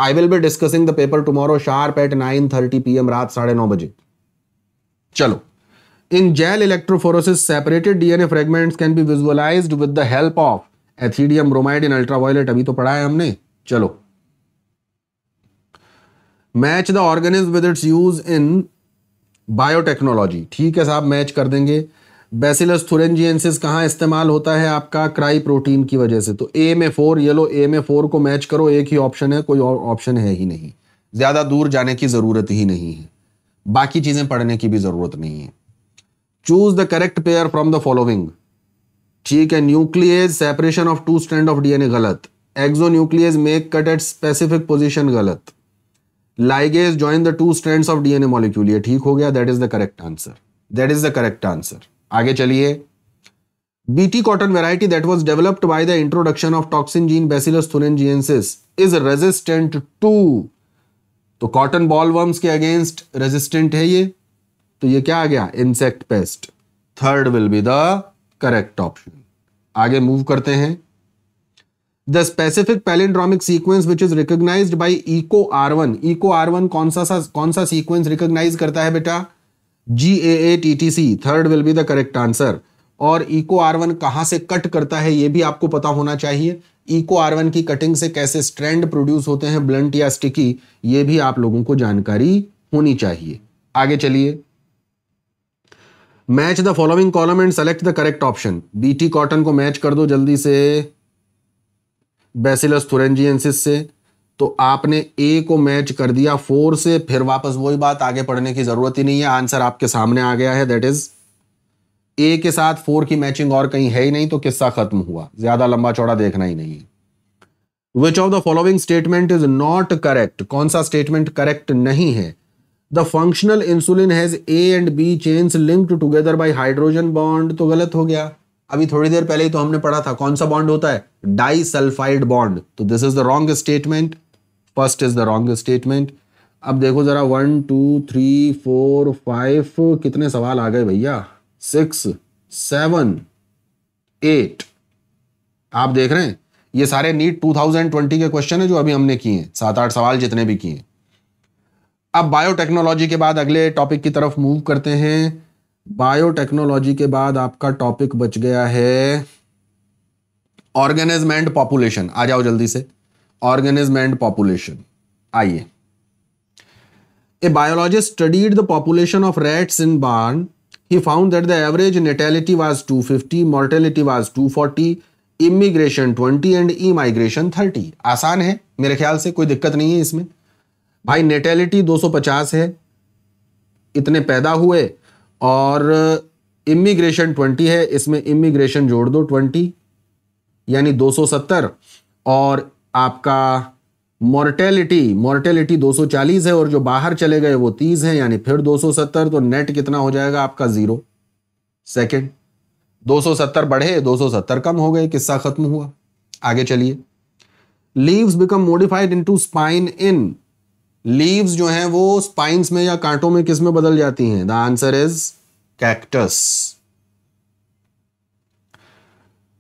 Speaker 1: I will be discussing the paper tomorrow sharp at nine thirty P M रात साढ़े नौ बजे चलो in gel electrophoresis separated DNA fragments can be visualised with the help of ethidium bromide in ultraviolet अभी तो पढ़ा है हमने चलो match the organisms with its use in biotechnology ठीक है साहब मैच कर देंगे बेसिलस थुरेंजियंसिस कहाँ इस्तेमाल होता है आपका क्राई प्रोटीन की वजह से तो ए में फोर लो ए में फोर को मैच करो एक ही ऑप्शन है कोई और ऑप्शन है ही नहीं ज़्यादा दूर जाने की ज़रूरत ही नहीं है बाकी चीज़ें पढ़ने की भी ज़रूरत नहीं है choose the correct pair from the following ठीक है nuclease separation of two strand of DNA गलत exonuclease make cut at specific position गलत ligase join the two strand of DNA molecule ये ठीक हो गया that is the correct answer that is the correct answer आगे चलिए BT cotton variety that was developed by the introduction of toxin gene bacillus thuringiensis is resistant to तो cotton bollworms के against resistant है ये तो ये क्या आ गया insect pest third will be the correct option आगे मूव करते हैं the specific palindromic sequence which is recognise by Eco R one Eco R one कौन सा सा कौन सा सीक्वेंस रिकोगनाइज करता है बेटा G A A T T C third will be the correct answer और इको आर वन कहां से कट करता है यह भी आपको पता होना चाहिए इको आर वन की कटिंग से कैसे स्ट्रैंड प्रोड्यूस होते हैं ब्लंट या स्टिकी ये भी आप लोगों को जानकारी होनी चाहिए आगे चलिए match the following column and select the correct option BT cotton को मैच कर दो जल्दी से बेसिलस थुरेंजियंसिस से तो आपने ए को मैच कर दिया फोर से फिर वापस वही बात आगे पढ़ने की जरूरत ही नहीं है आंसर आपके सामने आ गया है दैट इज ए के साथ फोर की मैचिंग और कहीं है ही नहीं तो किस्सा खत्म हुआ ज्यादा लंबा चौड़ा देखना ही नहीं है which of the following statement is not correct कौन सा स्टेटमेंट करेक्ट नहीं है the functional insulin has A and B chains linked together by hydrogen bond तो गलत हो गया अभी थोड़ी देर पहले ही तो हमने पढ़ा था कौन सा बॉन्ड होता है डाई सल्फाइड बॉन्ड तो this is the wrong statement first is the wrong statement अब देखो जरा one two three four five कितने सवाल आ गए भैया सिक्स सेवन एट आप देख रहे हैं ये सारे नीट 2020 के क्वेश्चन है जो अभी हमने किए हैं सात आठ सवाल जितने भी किए हैं अब बायोटेक्नोलॉजी के बाद अगले टॉपिक की तरफ मूव करते हैं बायोटेक्नोलॉजी के बाद आपका टॉपिक बच गया है ऑर्गेनाइजमेंट पॉपुलेशन आ जाओ जल्दी से ऑर्गेनाइजमेंट पॉपुलेशन आइए a biologist studied the population of rats in barn he found that the average natality was 250 mortality was 240 immigration twenty and emigration thirty आसान है मेरे ख्याल से कोई दिक्कत नहीं है इसमें भाई नेटेलिटी 250 है इतने पैदा हुए और इमिग्रेशन 20 है इसमें इमिग्रेशन जोड़ दो 20 यानी 270 और आपका मोर्टेलिटी मोर्टेलिटी 240 है और जो बाहर चले गए वो 30 हैं यानी फिर 270 तो नेट कितना हो जाएगा आपका ज़ीरो सेकेंड 270 बढ़े 270 कम हो गए किस्सा खत्म हुआ आगे चलिए leaves become modified into spine in leaves जो हैं वो स्पाइंस में या कांटों में किस में बदल जाती हैं the answer is cactus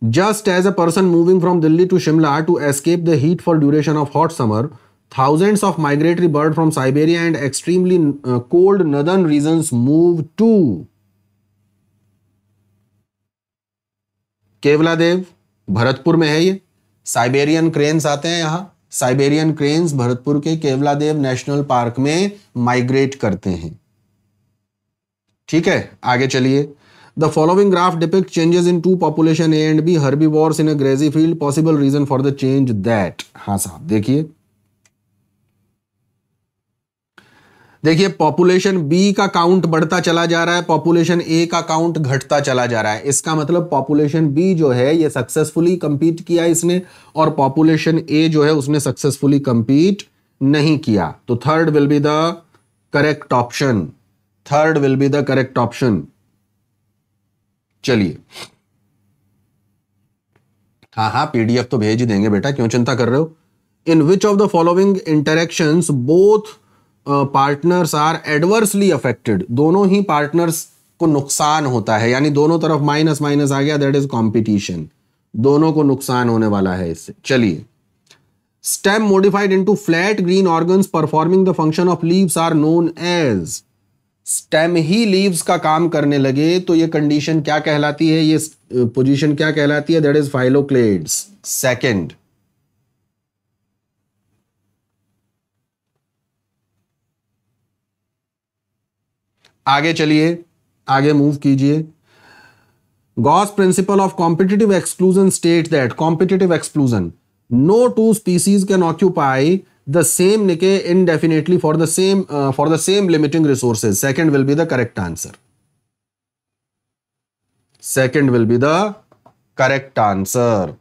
Speaker 1: just as a person moving from Delhi to Shimla to escape the heat for duration of hot summer thousands of migratory bird from Siberia and extremely cold northern region move to Keoladeo Bharatpur में है ये Siberian cranes आते हैं यहां Siberian cranes Bharatpur के Keoladeo national park में migrate करते हैं ठीक है आगे चलिए the following graph depict changes in two population A and B herbivores in a grassy field possible reason for the change that हाँ साहब देखिए देखिए पॉपुलेशन बी का काउंट बढ़ता चला जा रहा है पॉपुलेशन ए का काउंट घटता चला जा रहा है इसका मतलब पॉपुलेशन बी जो है ये सक्सेसफुली कंपीट किया इसने और पॉपुलेशन ए जो है उसने सक्सेसफुली कंपीट नहीं किया तो third will be the correct option third will be the correct option चलिए हाँ हाँ पीडीएफ तो भेज ही देंगे बेटा क्यों चिंता कर रहे हो in which of the following interaction both partners are adversely affected दोनों ही पार्टनर्स को नुकसान होता है यानी दोनों तरफ माइनस माइनस आ गया दैट इज कॉम्पिटिशन दोनों को नुकसान होने वाला है इससे चलिए stem modified into flat green organs performing the function of leaves are known as stem ही लीव्स का काम करने लगे तो ये कंडीशन क्या कहलाती है ये पोजीशन क्या कहलाती है दैट इज फाइलोक्लेड्स सेकंड आगे चलिए आगे मूव कीजिए Gause principle of competitive exclusion state that competitive exclusion no two species can occupy the same niche indefinitely for the same for the same limiting resources second will be the correct answer second will be the correct answer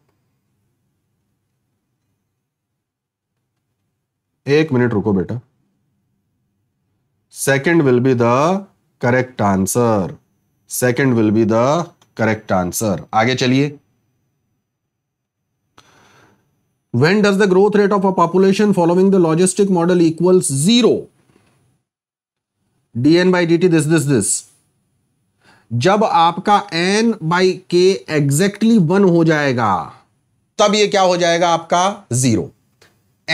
Speaker 1: एक minute रुको बेटा second will be the correct answer second will be the correct answer आगे चलिए when does the growth rate of a population following the logistic model equals zero D N by D T this this this जब आपका N by K exactly one हो जाएगा तब ये क्या हो जाएगा आपका zero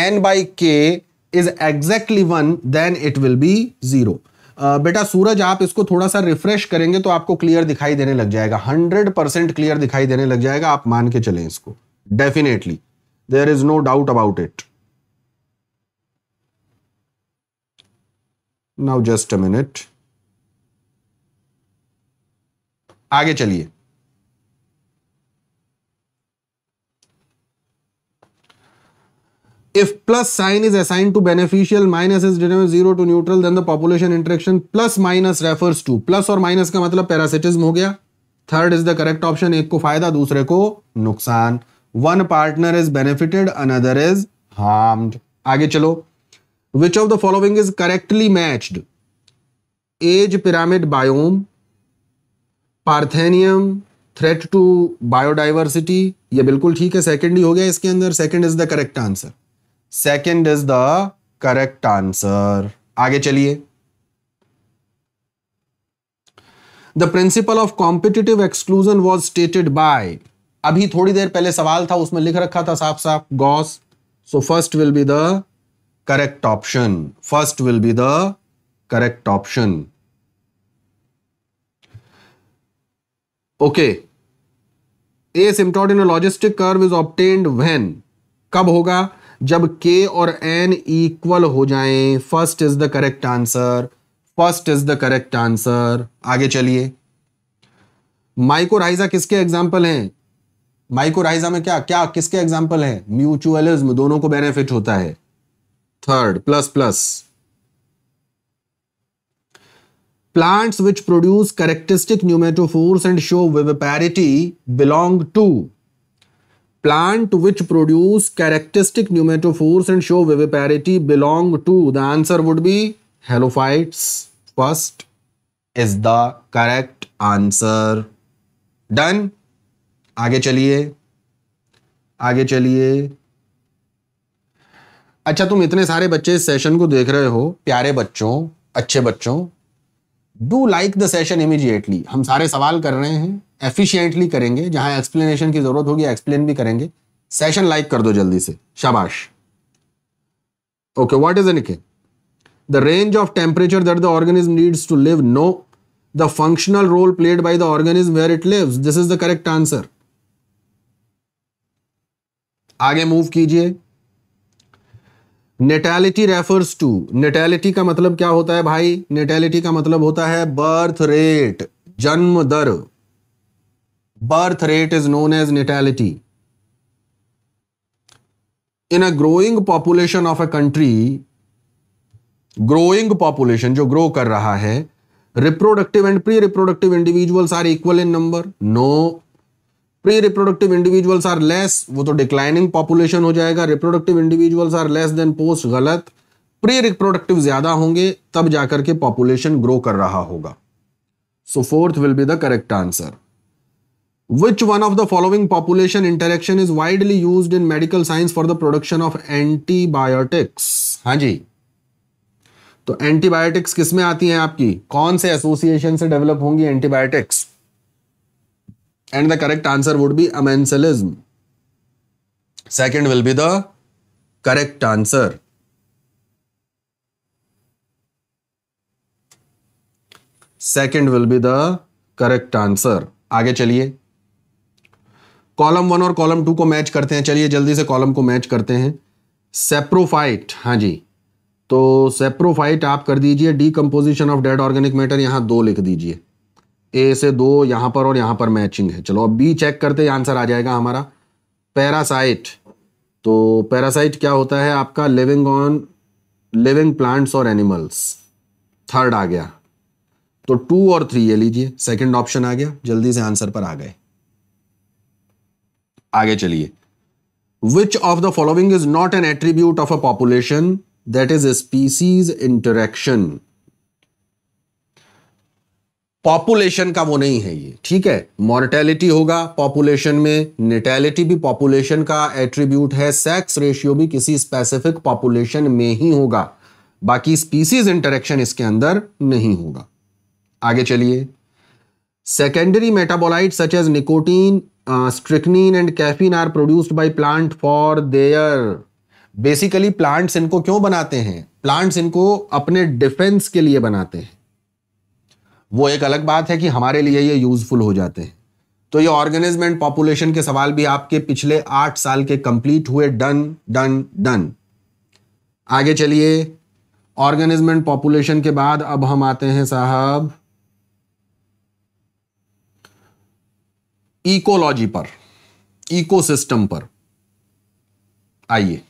Speaker 1: N by K is exactly one then it will be zero बेटा सूरज आप इसको थोड़ा सा रिफ्रेश करेंगे तो आपको क्लियर दिखाई देने लग जाएगा हंड्रेड परसेंट क्लियर दिखाई देने लग जाएगा आप मान के चलें इसको definitely there is no doubt about it now just a minute आगे चलिए if plus sign is assigned to beneficial minus is determined zero to neutral then the population interaction plus minus refers to plus or minus ka matlab parasitism ho gaya third is the correct option ek ko fayda dusre ko nuksan one partner is benefited another is harmed aage chalo which of the following is correctly matched age pyramid biome parthenium threat to biodiversity ये बिल्कुल ठीक है secondly ho gaya iske andar second is the correct answer second is the correct answer आगे चलिए the principle of competitive exclusion was stated by अभी थोड़ी देर पहले सवाल था उसमें लिख रखा था साफ साफ Gause so first will be the correct option first will be the correct option okay a logistic curve is obtained when कब होगा जब के और एन इक्वल हो जाएं first is the correct answer first is the correct answer आगे चलिए mycorrhiza किसके example हैं माइकोराइजा में क्या क्या किसके एग्जाम्पल है म्यूचुअलिज्म दोनों को बेनिफिट होता है third plus plus plants which produce characteristic pneumatophores and show viviparity belong to plant which produce characteristic pneumatophores and show viviparity belong to? The answer would be halophytes first is the correct answer. Done? आगे चलिए आगे चलिए अच्छा तुम इतने सारे बच्चे इस सेशन को देख रहे हो प्यारे बच्चों अच्छे बच्चों do like the session immediately हम सारे सवाल कर रहे हैं एफिशिएंटली करेंगे जहां एक्सप्लेनेशन की जरूरत होगी एक्सप्लेन भी करेंगे सेशन लाइक कर दो जल्दी से शाबाश okay what is niche the range of temperature that the organism needs to live no the functional role played by the organism where it lives this is the correct answer आगे move कीजिए natality refers to natality का मतलब क्या होता है भाई natality का मतलब होता है बर्थ रेट जन्म दर birth rate is known as natality in a growing population of a country growing population जो ग्रो कर रहा है reproductive and pre reproductive individuals are equal in number no pre reproductive individuals are less वो तो declining population हो जाएगा reproductive individuals are less than post गलत pre reproductive ज्यादा होंगे तब जाकर के पॉपुलेशन ग्रो कर रहा होगा so fourth will be the correct answer Which one of the following population interaction is widely used in medical science for the production of antibiotics? हाँ जी तो एंटीबायोटिक्स किस में आती हैं आपकी कौन से एसोसिएशन से डेवलप होंगी antibiotics and the correct answer would be amensalism second will be the correct answer second will be the correct answer आगे चलिए कॉलम वन और कॉलम टू को मैच करते हैं चलिए जल्दी से कॉलम को मैच करते हैं सेप्रोफाइट हाँ जी तो सेप्रोफाइट आप कर दीजिए decomposition of dead organic matter यहाँ दो लिख दीजिए ए से दो यहाँ पर और यहाँ पर मैचिंग है चलो अब बी चेक करते ही आंसर आ जाएगा हमारा पैरासाइट तो पैरासाइट क्या होता है आपका लिविंग ऑन लिविंग प्लांट्स और एनिमल्स थर्ड आ गया तो टू और थ्री ये लीजिए सेकंड ऑप्शन आ गया जल्दी से आंसर पर आ गए आगे चलिए which of the following is not an attribute of a population that is species interaction population का वो नहीं है ये ठीक है मोर्टेलिटी होगा पॉपुलेशन में नेटेलिटी भी पॉपुलेशन का एट्रीब्यूट है सेक्स रेशियो भी किसी स्पेसिफिक पॉपुलेशन में ही होगा बाकी स्पीसीज इंटरेक्शन इसके अंदर नहीं होगा आगे चलिए secondary metabolite such as nicotine uh, and and are produced produced plant for their basically plants इनको क्यों बनाते हैं प्लांट्स इनको अपने डिफेंस के लिए बनाते हैं वो एक अलग बात है कि हमारे लिए ये यूजफुल हो जाते हैं तो ये ऑर्गेनिज्म एंड पॉपुलेशन के सवाल भी आपके पिछले आठ साल के कंप्लीट हुए डन डन डन आगे चलिए ऑर्गेनिज्म एंड पॉपुलेशन के बाद अब हम आते हैं साहब इकोलॉजी पर इकोसिस्टम पर आइए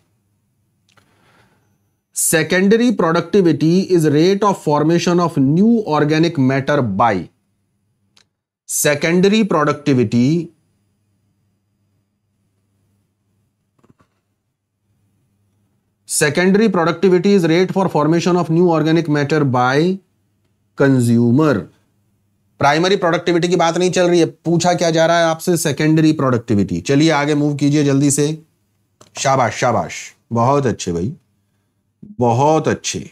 Speaker 1: secondary productivity is rate of formation of new organic matter by secondary productivity secondary productivity is rate for formation of new organic matter by consumer primary productivity की बात नहीं चल रही है पूछा क्या जा रहा है आपसे सेकेंडरी प्रोडक्टिविटी चलिए आगे मूव कीजिए जल्दी से शाबाश शाबाश बहुत अच्छे भाई बहुत अच्छे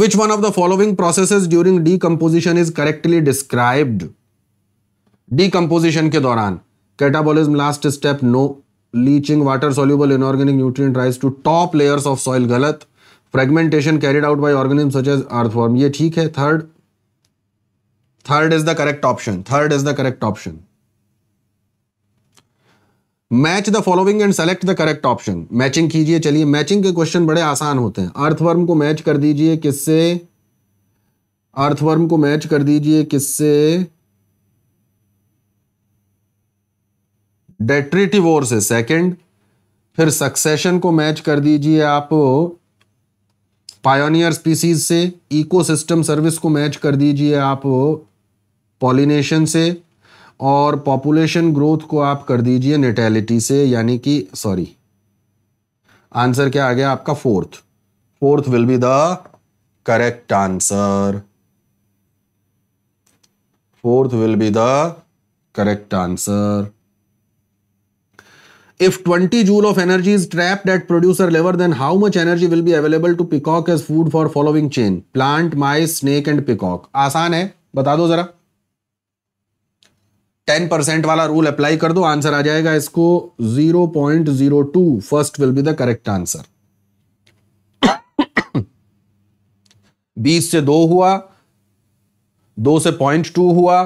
Speaker 1: which one of the following process during decomposition is correctly described decomposition के दौरान catabolism last step no leaching water soluble inorganic nutrient rise to top layers of soil गलत fragmentation carried out by organism such as ये ठीक है third third is the correct option third is the correct option match the following and select the correct option matching कीजिए चलिए matching के question बड़े आसान होते हैं अर्थवर्म को मैच कर दीजिए किससे अर्थवर्म को मैच कर दीजिए किससे डेट्रिटिवोर से सेकेंड फिर सक्सेशन को मैच कर दीजिए आप पायोनियर स्पीसीज से इकोसिस्टम सर्विस को मैच कर दीजिए आप पॉलिनेशन से और पॉपुलेशन ग्रोथ को आप कर दीजिए नेटेलिटी से यानी कि सॉरी आंसर क्या आ गया आपका fourth fourth will be the correct answer fourth will be the correct answer if 20 joule of energy is trapped at producer level then how much energy will be available to peacock as food for following chain plant mice snake and peacock आसान है बता दो जरा 10 percent वाला rule apply कर दो answer आ जाएगा इसको 0.02 first will be the correct answer 20 से दो हुआ दो से पॉइंट टू हुआ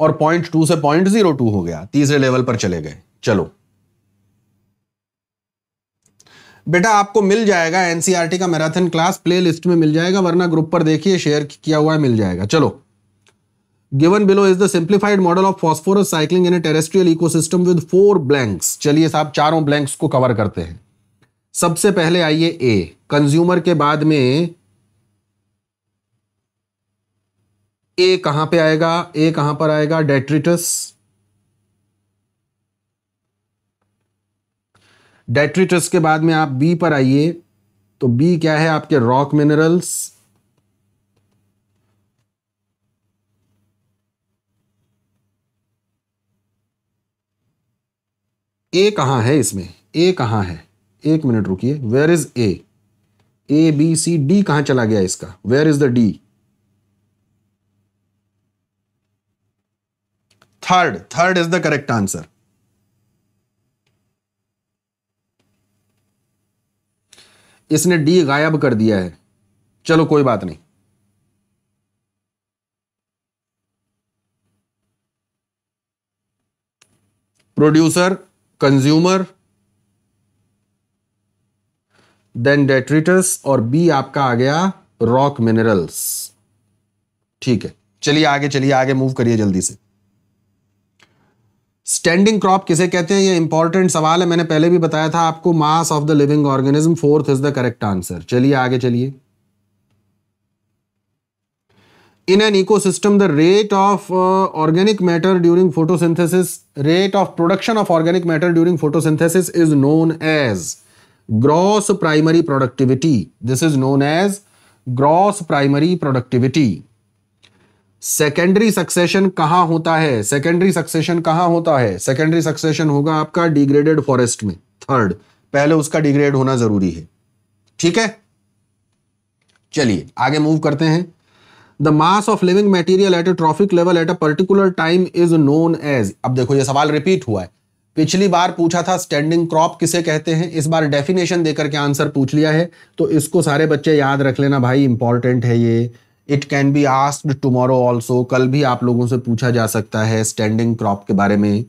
Speaker 1: और पॉइंट टू से पॉइंट जीरो टू हो गया तीसरे लेवल पर चले गए चलो बेटा आपको मिल जाएगा एनसीईआरटी e का मैराथन क्लास प्ले लिस्ट में मिल जाएगा वरना ग्रुप पर देखिए शेयर किया हुआ है मिल जाएगा चलो given below is the simplified model of phosphorus cycling in a terrestrial ecosystem with four blanks चलिए साहब चारों ब्लैंक्स को कवर करते हैं सबसे पहले आइए ए कंज्यूमर के बाद में ए कहां पे आएगा ए कहां पर आएगा डेट्रिटस डेट्रिटस के बाद में आप बी पर आइए तो बी क्या है आपके रॉक मिनरल्स ए कहां है इसमें ए कहां है एक मिनट रुकिए where is a A B C D कहां चला गया इसका where is the D third third is the correct answer इसने डी गायब कर दिया है चलो कोई बात नहीं प्रोड्यूसर कंज्यूमर देन डेट्रिटस और बी आपका आ गया रॉक मिनरल्स ठीक है चलिए आगे चलिए आगे मूव करिए जल्दी से स्टैंडिंग क्रॉप किसे कहते हैं ये इंपॉर्टेंट सवाल है मैंने पहले भी बताया था आपको mass of the living organism fourth is the correct answer चलिए आगे चलिए in an ecosystem the rate of organic matter during photosynthesis rate of production of organic matter during photosynthesis is known as gross primary productivity this is known as gross primary productivity secondary succession कहां होता है secondary succession कहां होता है secondary succession होगा आपका degraded forest में third पहले उसका डिग्रेड होना जरूरी है ठीक है चलिए आगे मूव करते हैं the mass of living material at a trophic level at a particular time is known as अब देखो ये सवाल रिपीट हुआ है पिछली बार पूछा था स्टैंडिंग क्रॉप किसे कहते हैं इस बार डेफिनेशन देकर के आंसर पूछ लिया है तो इसको सारे बच्चे याद रख लेना भाई इंपॉर्टेंट है ये it can be asked tomorrow also कल भी आप लोगों से पूछा जा सकता है स्टैंडिंग क्रॉप के बारे में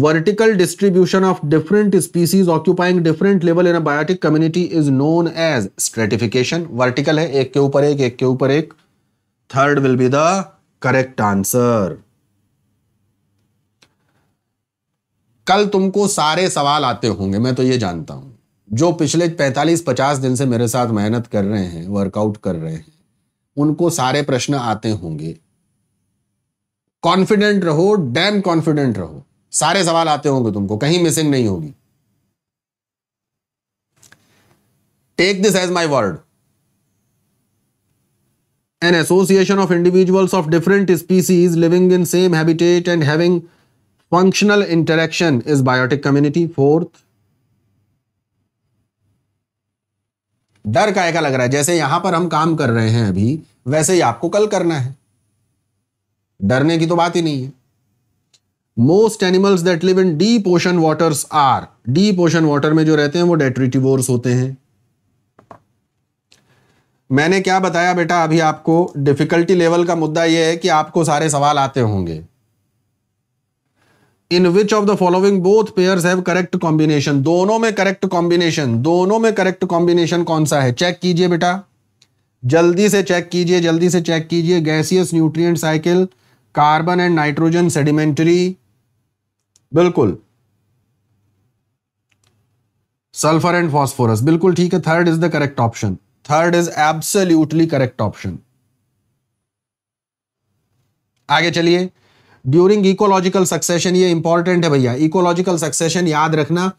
Speaker 1: vertical distribution of different species occupying different level in biotic community is known as stratification vertical है एक के ऊपर एक एक के ऊपर एक third will be the correct answer कल तुमको सारे सवाल आते होंगे मैं तो ये जानता हूं जो पिछले 45-50 दिन से मेरे साथ मेहनत कर रहे हैं वर्कआउट कर रहे हैं उनको सारे प्रश्न आते होंगे कॉन्फिडेंट रहो डैम कॉन्फिडेंट रहो सारे सवाल आते होंगे तुमको कहीं मिसिंग नहीं होगी take this as my word an association of individuals of different species living in same habitat and having functional interaction is biotic community fourth डर का एक लग रहा है जैसे यहां पर हम काम कर रहे हैं अभी वैसे ही आपको कल करना है डरने की तो बात ही नहीं है most animals that live in deep ocean waters are deep ocean water में जो रहते हैं वो डेट्रिटिवोर्स होते हैं मैंने क्या बताया बेटा अभी आपको डिफिकल्टी लेवल का मुद्दा यह है कि आपको सारे सवाल आते होंगे in which of the following both pair have correct combination दोनों में करेक्ट कॉम्बिनेशन दोनों में करेक्ट कॉम्बिनेशन कौन सा है चेक कीजिए बेटा जल्दी से चेक कीजिए जल्दी से चेक कीजिए gaseous nutrient cycle carbon and nitrogen sedimentary बिल्कुल सल्फर एंड फॉस्फोरस बिल्कुल ठीक है third is the correct option third is absolutely correct option आगे चलिए ड्यूरिंग इकोलॉजिकल सक्सेशन ये इंपॉर्टेंट है भैया इकोलॉजिकल सक्सेशन याद रखना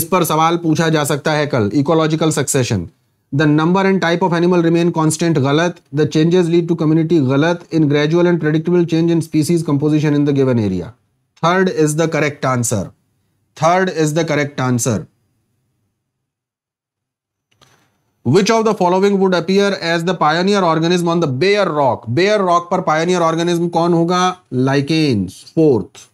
Speaker 1: इस पर सवाल पूछा जा सकता है कल ecological succession the number and type of animal remain constant galat the changes lead to community galat in gradual and predictable change in species composition in the given area third is the correct answer third is the correct answer which of the following would appear as the pioneer organism on the bare rock bare rock per pioneer organism kaun hoga lichens fourth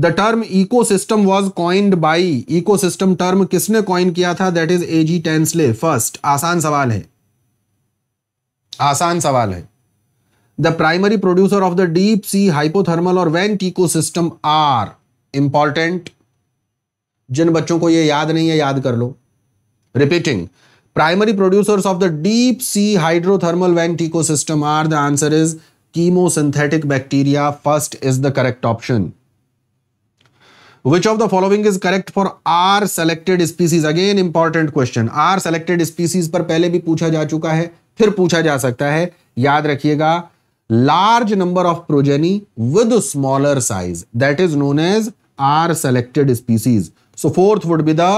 Speaker 1: the term system was coined by ecosystem term किसने coin किया था that is A G Tansley first आसान सवाल है आसान सवाल है the primary producer of the deep sea hypothermal और वेंट इकोसिस्टम आर इंपॉर्टेंट जिन बच्चों को यह याद नहीं है याद कर लो repeating primary producers of the deep sea hydrothermal vent ecosystem are the answer is chemosynthetic bacteria first is the correct option which of the following is correct for r selected species again important question r selected species पर पहले भी पूछा जा चुका है फिर पूछा जा सकता है याद रखिएगा large number of progeny with smaller size that is known as r selected species so fourth would be the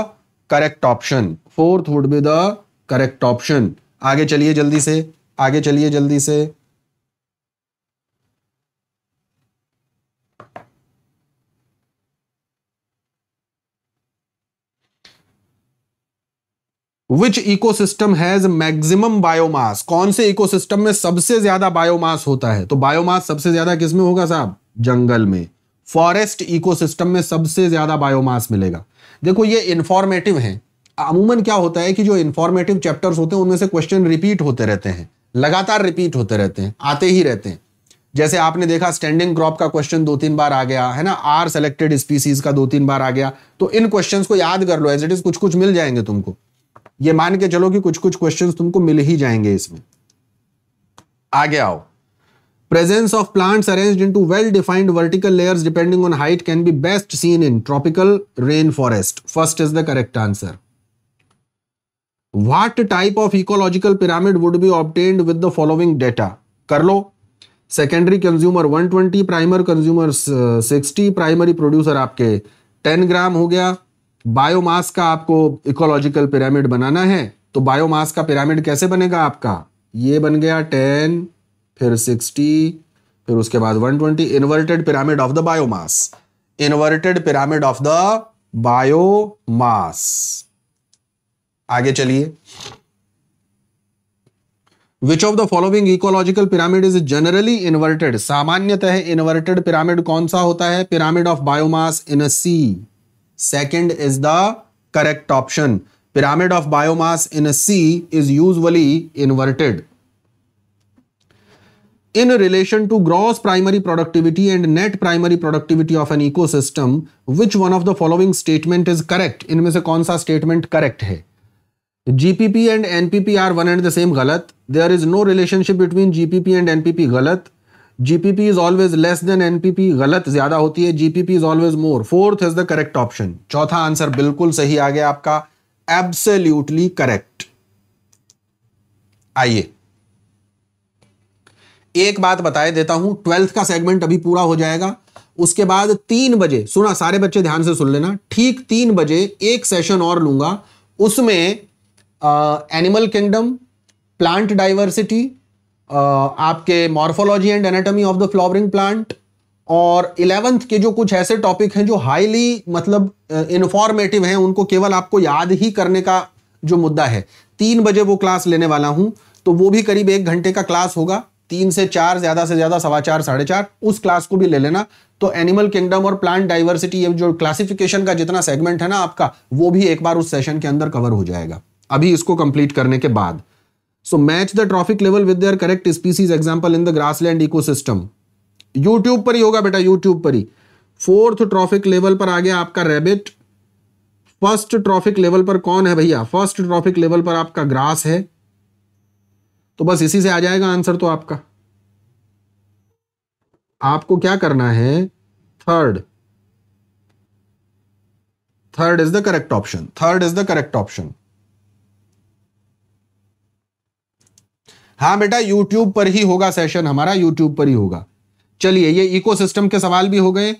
Speaker 1: correct option fourth would be the correct option आगे चलिए जल्दी से आगे चलिए जल्दी से which ecosystem has maximum biomass कौन से इकोसिस्टम में सबसे ज्यादा बायोमास होता है तो बायोमास सबसे ज्यादा किसमें होगा साहब जंगल में फॉरेस्ट इकोसिस्टम में सबसे ज्यादा बायोमास मिलेगा देखो ये इंफॉर्मेटिव है अमूमन क्या होता है कि जो इंफॉर्मेटिव चैप्टर्स होते हैं उनमें से क्वेश्चन रिपीट होते रहते हैं लगातार रिपीट होते रहते हैं आते ही रहते हैं जैसे आपने देखा स्टैंडिंग क्रॉप का क्वेश्चन दो तीन बार आ गया है ना आर सेलेक्टेड स्पीसीज का दो तीन बार आ गया तो इन क्वेश्चंस को याद कर लो एज इट इज कुछ कुछ मिल जाएंगे तुमको ये मान के चलो कि कुछ कुछ क्वेश्चन तुमको मिल ही जाएंगे इसमें आगे आओ presence of plants in two well defined vertical layers depending on height can be best seen in tropical rain forest first is the correct answer what type of ecological pyramid would be obtained with the following data कर लो secondary consumer 120 primary consumer 60 primary producer आपके 10 ग्राम हो गया biomass का आपको ecological pyramid बनाना है तो biomass का पिरामिड कैसे बनेगा आपका ये बन गया टेन फिर सिक्सटी फिर उसके बाद one twenty inverted pyramid of the biomass inverted pyramid of the biomass आगे चलिए which of the following ecological pyramid is generally inverted सामान्यतः इन्वर्टेड पिरामिड कौन सा होता है pyramid of biomass in sea second is the correct option pyramid of biomass in sea is usually inverted in relation to gross primary productivity and net primary productivity of an ecosystem which one of the following statement is correct इनमें से कौन सा statement correct है GPP and NPP are one and the same गलत there is no relationship between GPP and NPP गलत GPP is always less than NPP गलत ज्यादा होती है GPP is always more fourth is the correct option चौथा answer बिल्कुल सही आ गया आपका एब्सोल्यूटली करेक्ट आइए एक बात बताए देता हूं ट्वेल्थ का सेगमेंट अभी पूरा हो जाएगा उसके बाद तीन बजे सुना सारे बच्चे ध्यान से सुन लेना ठीक तीन बजे एक सेशन और लूंगा उसमें एनिमल किंगडम प्लांट डाइवर्सिटी आपके morphology and anatomy of the flowering plant और इलेवेंथ के जो कुछ ऐसे टॉपिक हैं जो हाईली मतलब इंफॉर्मेटिव हैं उनको केवल आपको याद ही करने का जो मुद्दा है तीन बजे वो क्लास लेने वाला हूं तो वो भी करीब एक घंटे का क्लास होगा तीन से चार ज़्यादा से ज़्यादा सवा चार साढ़े चार उस क्लास को भी ले लेना तो एनिमल किंगडम और प्लांट डाइवर्सिटी जो क्लासिफिकेशन का जितना सेगमेंट है ना आपका वो भी एक बार उस सेशन के अंदर कवर हो जाएगा अभी इसको कंप्लीट करने के बाद So match the trophic level with their correct species example in the grassland ecosystem. YouTube पर ही होगा बेटा YouTube पर ही फोर्थ ट्रॉफिक लेवल पर आ गया आपका रेबिट फर्स्ट ट्रॉफिक लेवल पर कौन है भैया फर्स्ट ट्रॉफिक लेवल पर आपका ग्रास है तो बस इसी से आ जाएगा आंसर तो आपका आपको क्या करना है third third is the correct option third is the correct option हाँ बेटा यूट्यूब पर ही होगा सेशन हमारा यूट्यूब पर ही होगा चलिए ये इकोसिस्टम के सवाल भी हो गए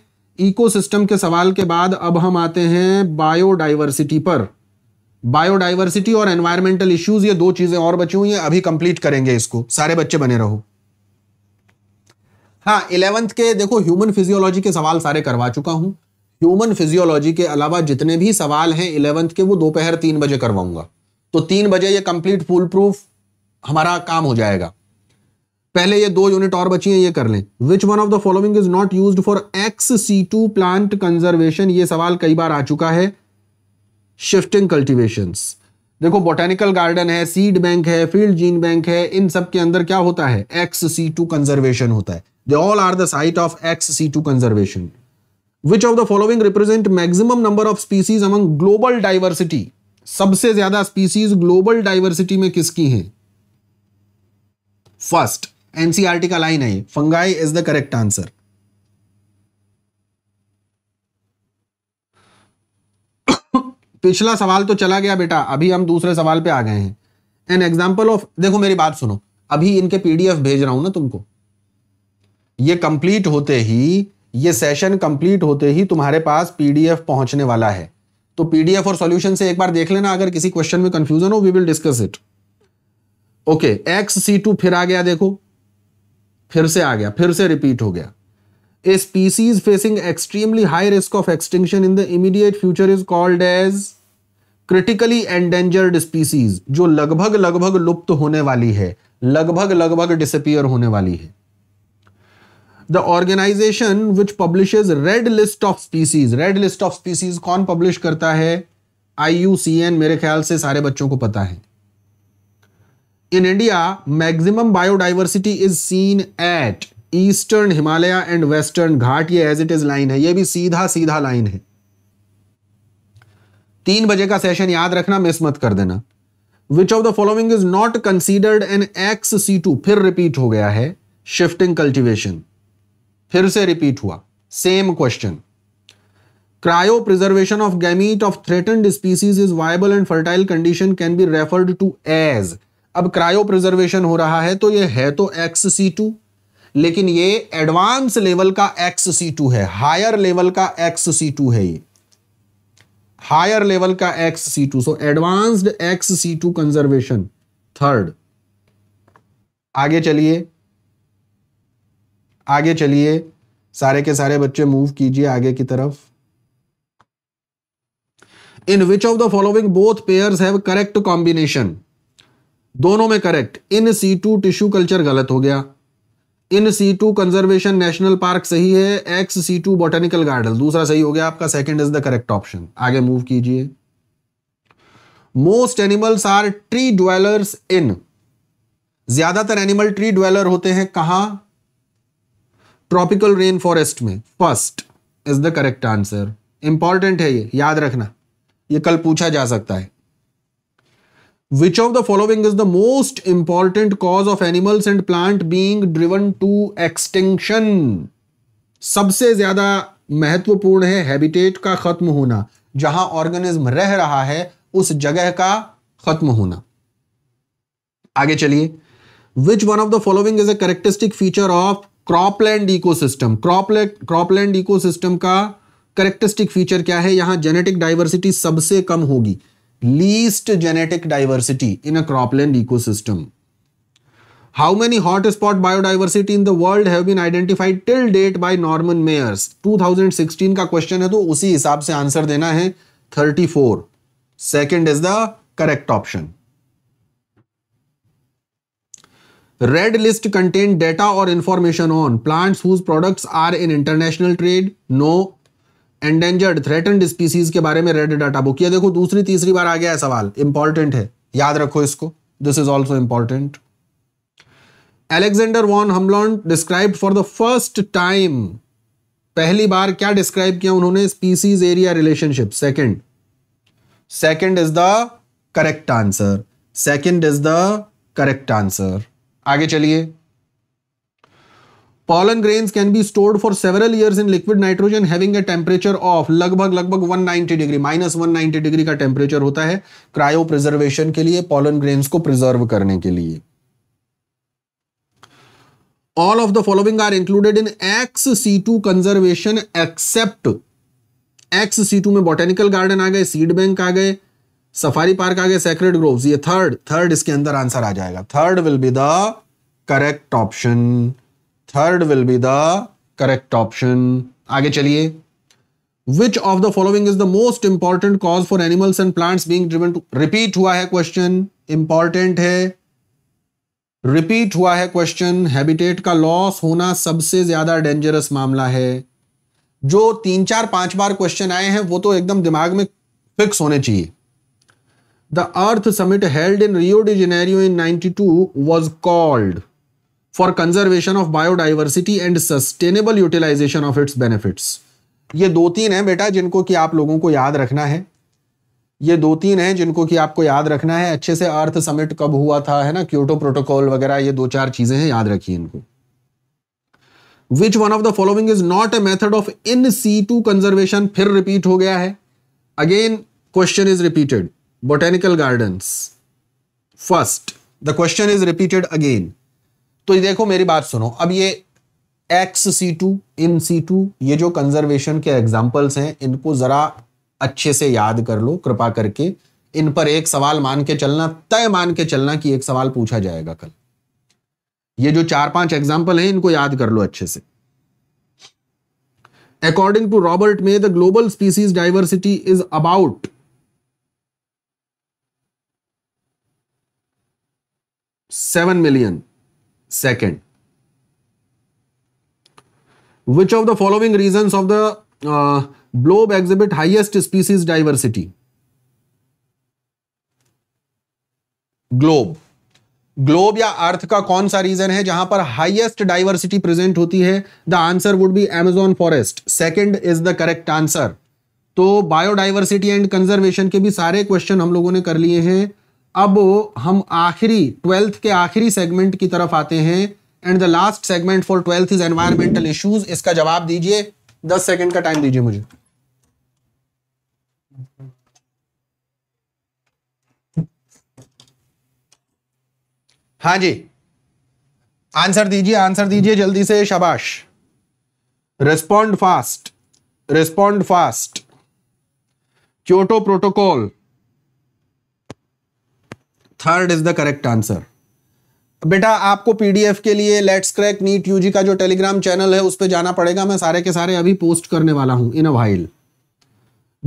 Speaker 1: इकोसिस्टम के सवाल के बाद अब हम आते हैं बायोडाइवर्सिटी पर बायोडाइवर्सिटी और एनवायरमेंटल इश्यूज ये दो चीजें और बची हुई हैं अभी कंप्लीट करेंगे इसको सारे बच्चे बने रहो हाँ इलेवंथ के देखो ह्यूमन फिजियोलॉजी के सवाल सारे करवा चुका हूं ह्यूमन फिजियोलॉजी के अलावा जितने भी सवाल हैं इलेवंथ के वो दोपहर तीन बजे करवाऊंगा तो तीन बजे ये कंप्लीट फुल प्रूफ हमारा काम हो जाएगा पहले ये दो यूनिट और बची हैं ये कर लें which one of the following is not use for ex situ plant conservation ये सवाल कई बार आ चुका है शिफ्टिंग कल्टिवेशन देखो बोटेनिकल गार्डन है सीड बैंक है फील्ड जीन बैंक है इन सब के अंदर क्या होता है एक्स सी टू कंजर्वेशन होता है they all are the site of ex situ conservation which of the following represent maximum number of species among global diversity सबसे ज्यादा स्पीसीज ग्लोबल डाइवर्सिटी में किसकी हैं फर्स्ट एनसीआरटी e का line है fungi is the correct answer पिछला सवाल तो चला गया बेटा अभी हम दूसरे सवाल पे आ गए हैं एन एग्जाम्पल ऑफ देखो मेरी बात सुनो अभी इनके पीडीएफ भेज रहा हूं ना तुमको ये कंप्लीट होते ही ये सेशन कंप्लीट होते ही तुम्हारे पास पीडीएफ पहुंचने वाला है तो पीडीएफ और सॉल्यूशन से एक बार देख लेना अगर किसी क्वेश्चन में कंफ्यूजन हो we will discuss it okay ex situ फिर आ गया देखो फिर से आ गया फिर से रिपीट हो गया a species facing extremely high risk of extinction in the immediate future is called as critically endangered species जो लगभग लगभग लुप्त होने वाली है लगभग लगभग डिसअपियर होने वाली है the organisation which publish red list of species red list of species कौन पब्लिश करता है आई मेरे ख्याल से सारे बच्चों को पता है in India maximum biodiversity is seen at eastern Himalaya and western Ghat ये एज इट इज लाइन है ये भी सीधा सीधा लाइन है तीन बजे का सेशन याद रखना मिस मत कर देना which of the following is not considered an ex situ फिर रिपीट हो गया है शिफ्टिंग कल्टिवेशन फिर से रिपीट हुआ same question cryopreservation of gamete of threaten species is viable and fertile condition can be referred to as अब cryopreservation हो रहा है तो ये है तो एक्स सी टू लेकिन ये एडवांस लेवल का एक्स सी टू है हायर लेवल का एक्स सी टू है ये हायर लेवल का ex situ so advanced ex situ conservation third आगे चलिए आगे चलिए सारे के सारे बच्चे मूव कीजिए आगे की तरफ in which of the following both pairs have correct combination दोनों में correct in situ tissue culture गलत हो गया in situ conservation national park सही है ex situ botanical garden दूसरा सही हो गया आपका second is the correct option आगे मूव कीजिए most animals are tree dwellers in ज्यादातर एनिमल ट्री ड्वेलर होते हैं कहां ट्रॉपिकल रेन फॉरेस्ट में first is the correct answer important है ये याद रखना ये कल पूछा जा सकता है Which of the following is the most important cause of animals and plant being driven to extinction? सबसे ज्यादा महत्वपूर्ण है हैबिटेट का खत्म होना जहां ऑर्गेनिज्म रह रहा है उस जगह का खत्म होना आगे चलिए which one of the following is a characteristic feature of cropland ecosystem cropland cropland ecosystem का करेक्टरिस्टिक फीचर क्या है यहां जेनेटिक डाइवर्सिटी सबसे कम होगी least genetic diversity in a cropland ecosystem. How many hotspot biodiversity in the world have been identified till date by Norman Mayers? 2016 का question है तो उसी हिसाब से आंसर देना है 34. Second is the correct option. Red list contain data or information on plants whose products are in international trade? No. Endangered threatened species के बारे में रेड डाटा बुक किया देखो दूसरी तीसरी बार आ गया है सवाल इंपॉर्टेंट है याद रखो इसको this is also important Alexander von Humboldt describe for the first time पहली बार क्या डिस्क्राइब किया उन्होंने species area relationship second second is the correct answer second is the correct answer आगे चलिए pollen grains can be stored for several years in liquid nitrogen having a temperature of लगभग लगभग 190 degree minus 190 degree का temperature होता है cryo preservation के लिए pollen grains को प्रिजर्व करने के लिए all of the following are included in xc2 conservation except xc2 में बॉटेनिकल गार्डन आ गए सीड बैंक आ गए सफारी पार्क आ गए सेक्रेड ग्रोव्स ये थर्ड थर्ड इसके अंदर आंसर आ जाएगा third will be the correct option third will be the correct option आगे चलिए which of the following is the most important cause for animals and plants being driven to repeat हुआ है question important है repeat हुआ है question habitat का loss होना सबसे ज्यादा डेंजरस मामला है जो तीन चार पांच बार क्वेश्चन आए हैं वो तो एकदम दिमाग में फिक्स होने चाहिए the earth summit held in Rio de Janeiro in 92 was called for conservation of biodiversity and sustainable utilisation of its benefits ये दो तीन है बेटा जिनको कि आप लोगों को याद रखना है ये दो तीन हैं जिनको कि आपको याद रखना है अच्छे से अर्थ समिट कब हुआ था है ना क्योटो प्रोटोकॉल वगैरह ये दो चार चीजें हैं याद रखिए इनको which one of the following is not a method of in situ conservation फिर रिपीट हो गया है again question is repeated botanical garden first the question is repeated again तो देखो मेरी बात सुनो अब ये ex situ in situ ये जो कंजर्वेशन के एग्जाम्पल्स हैं इनको ज़रा अच्छे से याद कर लो कृपा करके इन पर एक सवाल मान के चलना तय मान के चलना कि एक सवाल पूछा जाएगा कल ये जो चार पांच एग्जाम्पल हैं इनको याद कर लो अच्छे से according to Robert May the global species diversity is about seven million Second, which of the following reasons of the uh, exhibit exhibit highest species diversity? Globe globe या अर्थ का कौन सा रीजन है जहां पर हाइएस्ट डाइवर्सिटी प्रेजेंट होती है the answer would be Amazon forest second is the correct answer तो बायोडाइवर्सिटी एंड कंजर्वेशन के भी सारे क्वेश्चन हम लोगों ने कर लिए हैं अब हम आखिरी ट्वेल्थ के आखिरी सेगमेंट की तरफ आते हैं and the last segment for twelfth is environmental issues इसका जवाब दीजिए दस सेकेंड का टाइम दीजिए मुझे हाँ जी आंसर दीजिए आंसर दीजिए जल्दी से शबाश respond fast respond fast Kyoto protocol third is the correct answer बेटा आपको पीडीएफ के लिए लेट्स क्रैक नीट यूजी का जो टेलीग्राम चैनल है उस पर जाना पड़ेगा मैं सारे के सारे अभी पोस्ट करने वाला हूं in a while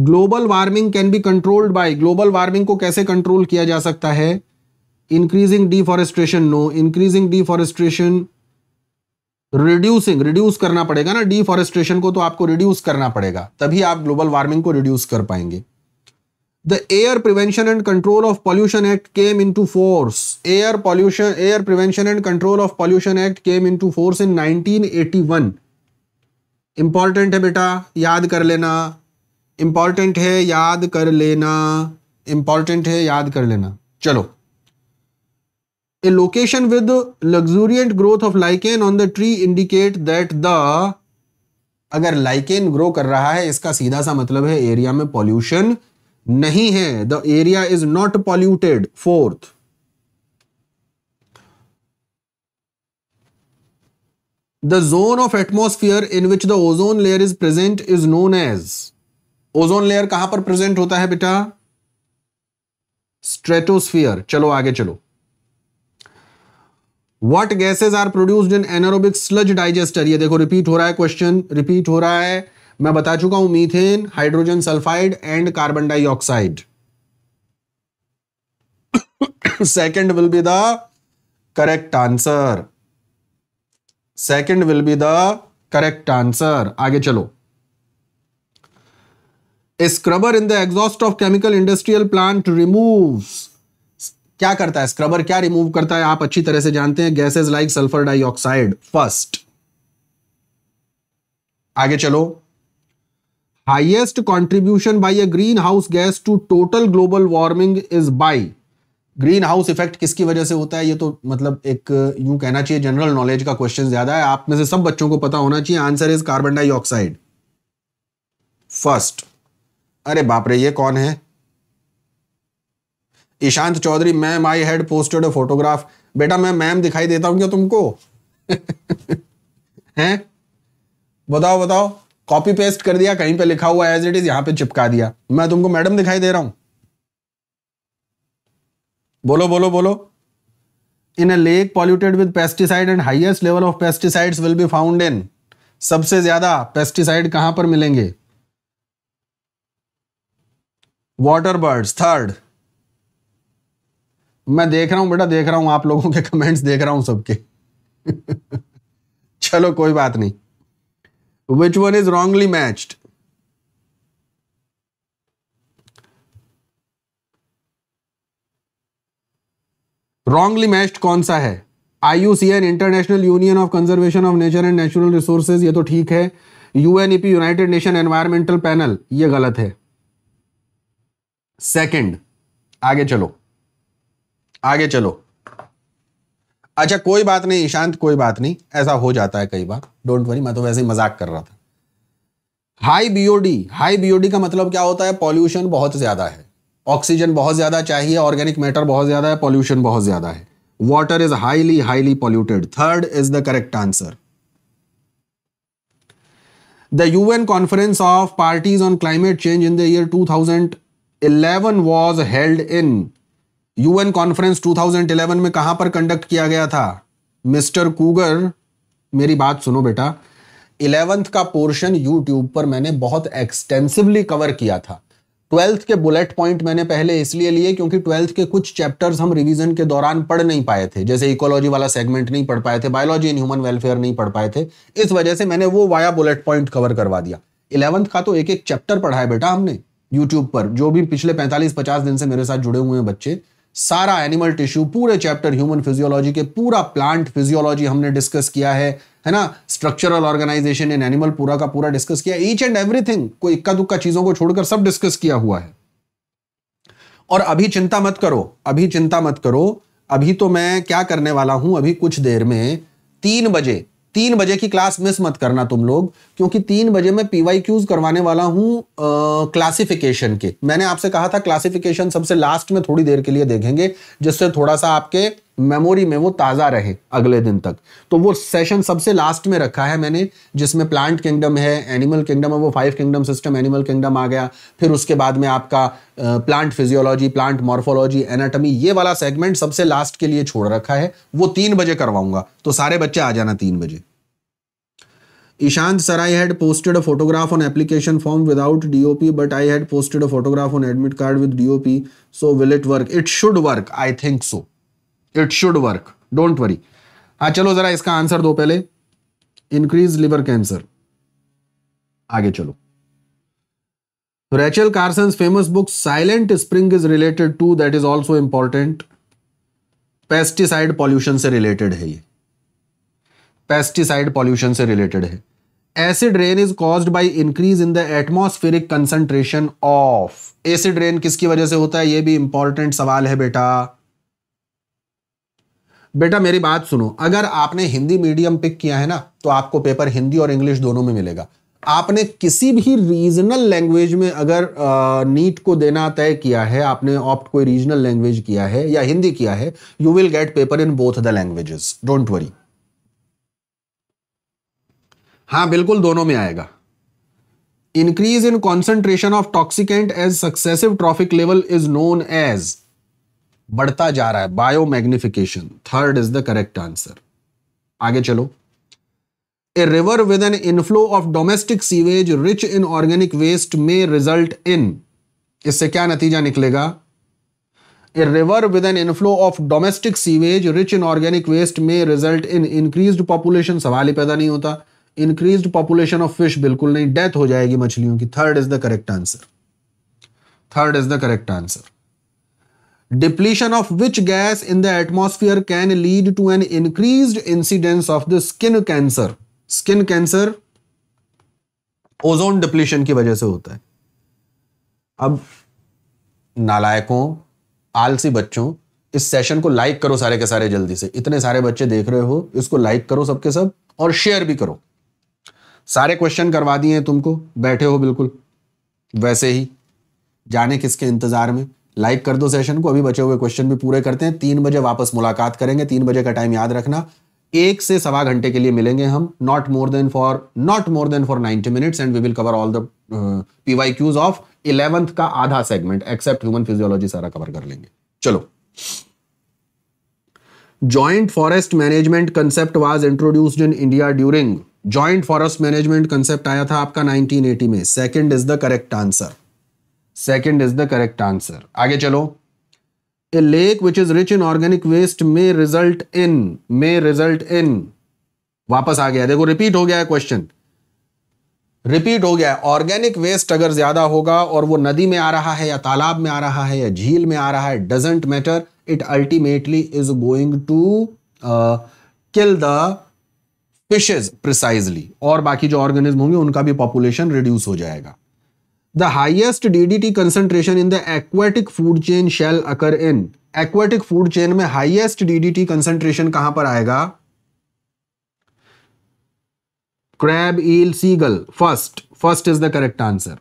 Speaker 1: global warming can be controlled by global warming को कैसे कंट्रोल किया जा सकता है increasing deforestation no increasing deforestation reducing reduce करना पड़ेगा ना डिफॉरेस्ट्रेशन को तो आपको रिड्यूस करना पड़ेगा तभी आप ग्लोबल वार्मिंग को रिड्यूस कर पाएंगे the air prevention and control of pollution act came into force air pollution air prevention and control of pollution act came into force in 1981 important है बेटा याद कर लेना इंपॉर्टेंट है याद कर लेना इंपॉर्टेंट है याद कर लेना चलो a location with luxuriant growth of lichen on the tree indicate that the अगर लाइकेन ग्रो कर रहा है इसका सीधा सा मतलब है एरिया में पॉल्यूशन नहीं है the area is not polluted fourth the zone of atmosphere in which the ozone layer is present is known as ozone layer कहां पर प्रेजेंट होता है बेटा स्ट्रेटोस्फियर चलो आगे चलो what gases are produced in anaerobic sludge digester ये देखो रिपीट हो रहा है क्वेश्चन रिपीट हो रहा है मैं बता चुका हूं methane hydrogen sulphide and carbon dioxide second will be the correct answer second will be the correct answer आगे चलो a scrubber in the exhaust of chemical industrial plant remove क्या करता है स्क्रबर क्या रिमूव करता है आप अच्छी तरह से जानते हैं gases like sulphur dioxide first आगे चलो contribution by a green house gas to total global warming is by green house effect किसकी वजह से होता है ये तो मतलब एक यूं कहना चाहिए जनरल नॉलेज का क्वेश्चन ज्यादा है आप में से सब बच्चों को पता होना चाहिए answer is carbon dioxide first अरे बाप रे ये कौन है Ishant Chaudhary ma'am I had posted a photograph बेटा मैं मैम दिखाई देता हूं क्या तुमको हैं बताओ बताओ कॉपी पेस्ट कर दिया कहीं पे लिखा हुआ एज इट इज यहां पे चिपका दिया मैं तुमको मैडम दिखाई दे रहा हूं बोलो बोलो बोलो in a lake polluted with pesticide and highest level of pesticides will be found in सबसे ज्यादा पेस्टिसाइड कहां पर मिलेंगे वाटर बर्ड्स थर्ड मैं देख रहा हूं बेटा देख रहा हूं आप लोगों के कमेंट्स देख रहा हूं सबके चलो कोई बात नहीं Which one is wrongly matched? Wrongly matched कौन सा है I U C N international union of conservation of nature and natural resources ये तो ठीक है UNEP united nation environmental panel ये गलत है सेकेंड आगे चलो आगे चलो अच्छा कोई बात नहीं ईशांत कोई बात नहीं ऐसा हो जाता है कई बार डोंट वरी मैं तो वैसे ही मजाक कर रहा था हाई बीओडी हाई बीओडी का मतलब क्या होता है पॉल्यूशन बहुत ज़्यादा है ऑक्सीजन बहुत ज़्यादा चाहिए ऑर्गेनिक मैटर बहुत ज़्यादा है पॉल्यूशन बहुत ज़्यादा है water is highly highly polluted third is the correct answer the UN conference of parties on climate change in the year 2011 was held in UN conference 2011 में कहां पर कंडक्ट किया गया था मिस्टर कूगर मेरी बात सुनो बेटा इलेवेंथ का पोर्शन यूट्यूब पर मैंने बहुत एक्सटेंसिवली कवर किया था ट्वेल्थ के बुलेट पॉइंट मैंने पहले इसलिए लिए क्योंकि ट्वेल्थ के कुछ चैप्टर्स हम रिवीजन के दौरान पढ़ नहीं पाए थे जैसे इकोलॉजी वाला सेगमेंट नहीं पढ़ पाए थे बायोलॉजी इन ह्यूमन वेलफेयर नहीं पढ़ पाए थे इस वजह से मैंने वो वाया बुलेट पॉइंट कवर करवा दिया इलेवंथ का तो एक एक चैप्टर पढ़ा है बेटा हमने यूट्यूब पर जो भी पिछले पैंतालीस पचास दिन से मेरे साथ जुड़े हुए हैं बच्चे सारा एनिमल टिश्यू पूरे चैप्टर ह्यूमन फिजियोलॉजी के पूरा प्लांट फिजियोलॉजी हमने डिस्कस किया है है ना स्ट्रक्चरल ऑर्गेनाइजेशन इन एनिमल पूरा का पूरा डिस्कस किया ईच एंड एवरीथिंग कोई इक्का दुक्का चीजों को छोड़कर सब डिस्कस किया हुआ है और अभी चिंता मत करो अभी चिंता मत करो अभी तो मैं क्या करने वाला हूं अभी कुछ देर में तीन बजे तीन बजे की क्लास मिस मत करना तुम लोग क्योंकि तीन बजे मैं पीवाई क्यूज करवाने वाला हूं क्लासिफिकेशन के मैंने आपसे कहा था क्लासिफिकेशन सबसे लास्ट में थोड़ी देर के लिए देखेंगे जिससे थोड़ा सा आपके मेमोरी में वो ताज़ा रहे अगले दिन तक तो वो सेशन सबसे लास्ट में रखा है मैंने जिसमें प्लांट किंगडम है एनिमल किंगडम है वो five kingdom system animal kingdom आ गया फिर उसके बाद में आपका plant physiology plant morphology anatomy ये वाला सेगमेंट सबसे लास्ट के लिए छोड़ रखा है वो तीन बजे करवाऊंगा तो सारे बच्चे आ जाना तीन बजे Ishant sir, I had posted a photograph on application form without DOP, but I had posted a photograph on admit card with DOP. So will it work? It should work. I think so. It should work don't worry हाँ चलो जरा इसका answer दो पहले increase liver cancer आगे चलो Rachel Carson famous book silent spring is related to that is also important pesticide pollution से related है ये पेस्टिसाइड पॉल्यूशन से रिलेटेड है acid rain is cause by increase in the atmospheric concentration of acid rain किसकी वजह से होता है ये भी इंपॉर्टेंट सवाल है बेटा बेटा मेरी बात सुनो अगर आपने हिंदी मीडियम पिक किया है ना तो आपको पेपर हिंदी और इंग्लिश दोनों में मिलेगा आपने किसी भी रीजनल लैंग्वेज में अगर नीट को देना तय किया है आपने ऑप्ट कोई रीजनल लैंग्वेज किया है या हिंदी किया है you will get paper in both the languages don't worry हाँ बिल्कुल दोनों में आएगा increase in concentration of toxicant as successive trophic level is known as बढ़ता जा रहा है bio magnification third is the correct answer आगे चलो a river with an inflow of domestic sewage rich in organic waste may result in इससे क्या नतीजा निकलेगा a river with an inflow of domestic sewage rich in organic waste may result in increase population सवाल ही पैदा नहीं होता increase population of fish बिल्कुल नहीं डेथ हो जाएगी मछलियों की third is the correct answer third is the correct answer Depletion of which gas in the atmosphere can lead to an increased incidence of the skin cancer? Skin cancer ozone depletion की वजह से होता है अब नालायकों आलसी बच्चों इस session को लाइक करो सारे के सारे जल्दी से इतने सारे बच्चे देख रहे हो इसको लाइक करो सबके सब और शेयर भी करो सारे क्वेश्चन करवा दिए हैं तुमको बैठे हो बिल्कुल वैसे ही जाने किसके इंतजार में लाइक कर दो सेशन को अभी बचे हुए क्वेश्चन भी पूरे करते हैं तीन बजे वापस मुलाकात करेंगे तीन बजे का टाइम याद रखना एक से सवा घंटे के लिए मिलेंगे हम not more than four not more than four ninety minutes and we will cover all the PY Qs of eleventh का आधा सेगमेंट एक्सेप्ट ह्यूमन फिजियोलॉजी सारा कवर कर लेंगे चलो joint forest management concept was introduced in India during joint forest management concept आया था आपका 1980 में second is the correct answer second is the correct answer आगे चलो a lake which is rich in organic waste may result in may result in वापस आ गया देखो रिपीट हो गया है क्वेश्चन रिपीट हो गया है ऑर्गेनिक वेस्ट अगर ज्यादा होगा और वो नदी में आ रहा है या तालाब में आ रहा है या झील में आ रहा है doesn't matter it ultimately is going to kill the fishes precisely और बाकी जो ऑर्गेनिज्म होंगे उनका भी पॉपुलेशन रिड्यूस हो जाएगा The highest DDT concentration in the aquatic food chain shall occur in aquatic food chain में highest DDT concentration कहां पर आएगा crab, eel, seagull. First, first is the correct answer.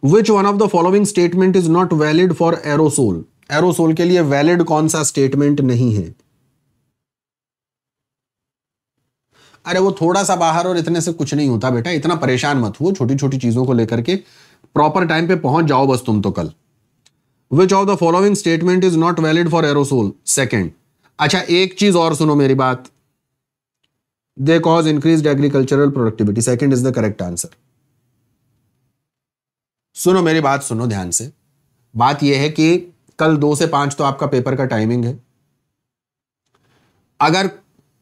Speaker 1: Which one of the following statement is not valid for aerosol? aerosol के लिए valid कौन सा statement नहीं है अरे वो थोड़ा सा बाहर और इतने से कुछ नहीं होता बेटा इतना परेशान मत हुआ छोटी छोटी चीज़ों को लेकर के प्रॉपर टाइम पे पहुंच जाओ बस तुम तो कल which of the following statement is not valid for aerosol second अच्छा एक चीज और सुनो मेरी बात they cause increase agricultural productivity second is the correct answer सुनो मेरी बात सुनो ध्यान से बात यह है कि कल दो से पांच तो आपका पेपर का टाइमिंग है अगर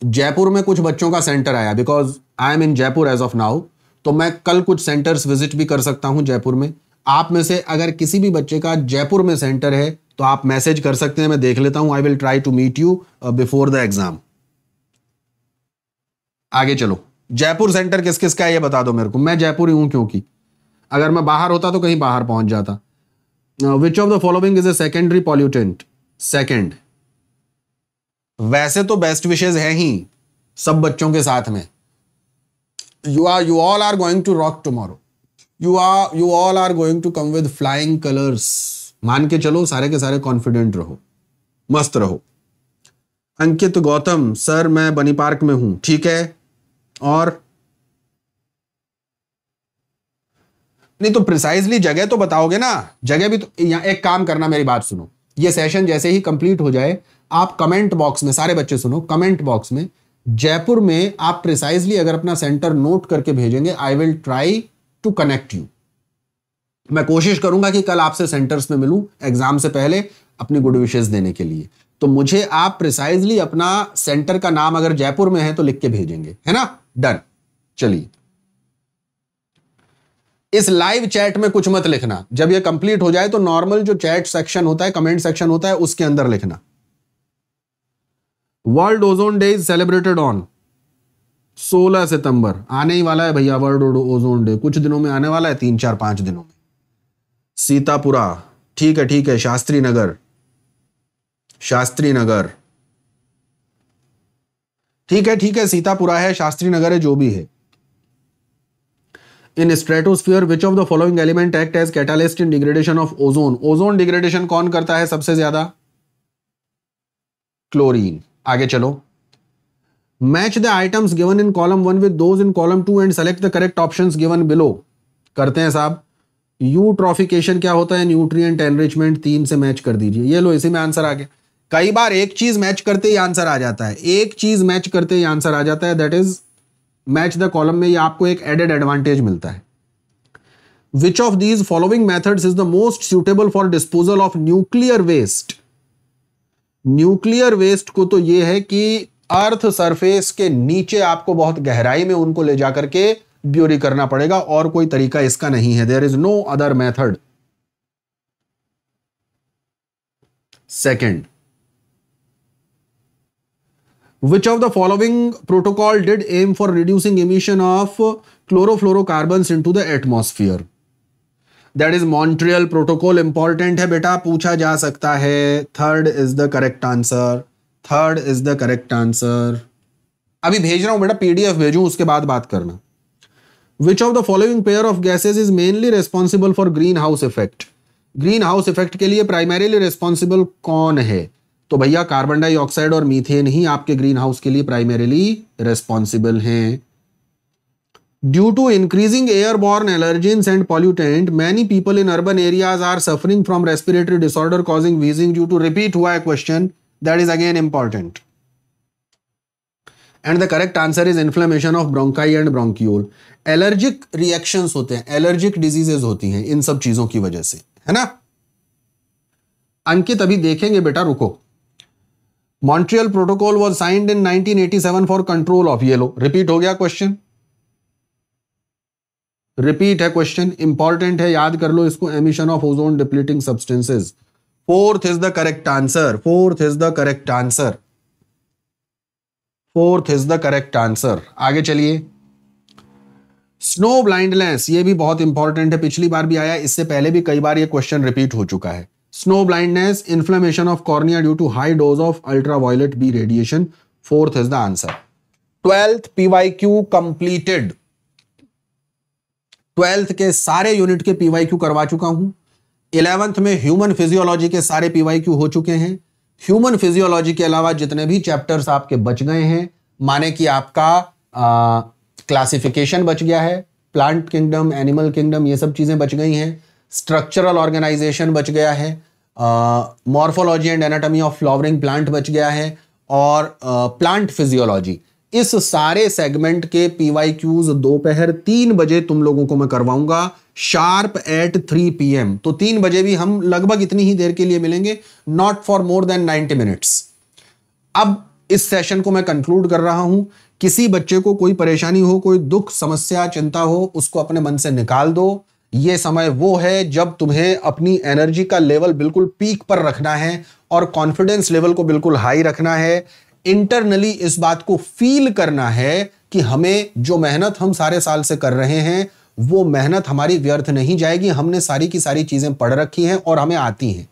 Speaker 1: जयपुर में कुछ बच्चों का सेंटर आया because I am in Jaipur as of now तो मैं कल कुछ सेंटर्स विजिट भी कर सकता हूं जयपुर में आप में से अगर किसी भी बच्चे का जयपुर में सेंटर है तो आप मैसेज कर सकते हैं मैं देख लेता हूं I will try to meet you before the exam आगे चलो जयपुर सेंटर किस किस का है ये बता दो मेरे को मैं जयपुर ही हूं क्योंकि अगर मैं बाहर होता तो कहीं बाहर पहुंच जाता which of the following is a secondary pollutant second वैसे तो बेस्ट विशेज हैं ही सब बच्चों के साथ में you are you all are going to rock tomorrow you are you all are going to come with flying colours मान के चलो सारे के सारे कॉन्फिडेंट रहो मस्त रहो अंकित गौतम सर मैं बनी पार्क में हूं ठीक है और नहीं तो प्रिसाइजली जगह तो बताओगे ना जगह भी तो एक काम करना मेरी बात सुनो ये सेशन जैसे ही कंप्लीट हो जाए आप कमेंट बॉक्स में सारे बच्चे सुनो कमेंट बॉक्स में जयपुर में आप प्रिसाइजली अगर अपना सेंटर नोट करके भेजेंगे I will try to connect you मैं कोशिश करूंगा कि कल आपसे सेंटर्स में मिलूं एग्जाम से पहले अपनी गुड विशेष देने के लिए तो मुझे आप प्रिसाइजली अपना सेंटर का नाम अगर जयपुर में है तो लिख के भेजेंगे है ना डन चलिए इस लाइव चैट में कुछ मत लिखना जब ये कंप्लीट हो जाए तो नॉर्मल जो चैट सेक्शन होता है कमेंट सेक्शन होता है उसके अंदर लिखना world ozone day is celebrated on 16 September आने ही वाला है भैया वर्ल्ड ओजोन डे कुछ दिनों में आने वाला है तीन चार पांच दिनों में सीतापुरा ठीक है ठीक है शास्त्री नगर शास्त्री नगर ठीक है ठीक है सीतापुरा है शास्त्री नगर है जो भी है in stratosphere which of the following element act as catalyst in degradation of ozone ozone degradation कौन करता है सबसे ज्यादा क्लोरीन आगे चलो match the items given in column one with those in column two and select the correct option given below करते हैं साहब यू ट्रॉफिकेशन क्या होता है न्यूट्रिय एनरिचमेंट तीन से मैच कर दीजिए ये लो इसी में आंसर आ गया कई बार एक चीज मैच करते ही आंसर आ जाता है एक चीज मैच करते ही आंसर आ जाता है that is match the column में ये आपको एक एडेड एडवांटेज मिलता है which of these following methods is the most suitable for disposal of nuclear waste nuclear waste को तो ये है कि अर्थ सरफेस के नीचे आपको बहुत गहराई में उनको ले जाकर के ब्यूरी करना पड़ेगा और कोई तरीका इसका नहीं है there is no other method second Which of the following protocol did aim for reducing emission of chlorofluorocarbons into the atmosphere? That is Montreal protocol important है बेटा पूछा जा सकता है third is the correct answer third is the correct answer अभी भेज रहा हूं बेटा पीडीएफ भेजू उसके बाद बात करना which of the following pair of gases is mainly responsible for green house effect green house effect के लिए प्राइमरीली रेस्पॉन्सिबल कौन है तो भैया कार्बन डाइऑक्साइड और मीथेन ही आपके ग्रीन हाउस के लिए प्राइमरीली रेस्पॉन्सिबल हैं due to increasing air borne allergy and pollutant many people in urban areas are suffering from respiratory disorder causing wheezing due to repeat हुआ question that is again important and the correct answer is inflammation of bronchi and bronchiole allergic reaction होते हैं allergic diseases होती हैं इन सब चीजों की वजह से है ना अंकित अभी देखेंगे बेटा रुको Montreal protocol was signed in 1987 for control of yellow repeat हो गया क्वेश्चन रिपीट है क्वेश्चन इंपॉर्टेंट है याद कर लो इसको emission of ozone depleting substances fourth is the correct answer fourth is the correct answer fourth is the correct answer आगे चलिए स्नो ब्लाइंडनेस ये भी बहुत इंपॉर्टेंट है पिछली बार भी आया इससे पहले भी कई बार ये क्वेश्चन रिपीट हो चुका है snow inflammation of cornea due to high dose of ultra of B radiation fourth is the answer twelfth PY Q completed twelfth के सारे यूनिट के क्यू करवा चुका हूं इलेवेंथ में ह्यूमन फिजियोलॉजी के सारे पीवाईक्यू हो चुके हैं ह्यूमन फिजियोलॉजी के अलावा जितने भी चैप्टर्स आपके बच गए हैं माने कि आपका क्लासिफिकेशन बच गया है प्लांट किंगडम एनिमल किंगडम ये सब चीज़ें बच गई हैं स्ट्रक्चरल ऑर्गेनाइजेशन बच गया है morphology and anatomy of flowering plant बच गया है और प्लांट uh, फिजियोलॉजी इस सारे सेगमेंट के पी वाई क्यूज दोपहर तीन बजे तुम लोगों को मैं करवाऊंगा sharp at three P M तो तीन बजे भी हम लगभग इतनी ही देर के लिए मिलेंगे not for more than ninety minutes अब इस सेशन को मैं कंक्लूड कर रहा हूं किसी बच्चे को कोई परेशानी हो कोई दुख समस्या चिंता हो उसको अपने मन से निकाल दो ये समय वो है जब तुम्हें अपनी एनर्जी का लेवल बिल्कुल पीक पर रखना है और कॉन्फिडेंस लेवल को बिल्कुल हाई रखना है इंटरनली इस बात को फील करना है कि हमें जो मेहनत हम सारे साल से कर रहे हैं वो मेहनत हमारी व्यर्थ नहीं जाएगी हमने सारी की सारी चीज़ें पढ़ रखी हैं और हमें आती हैं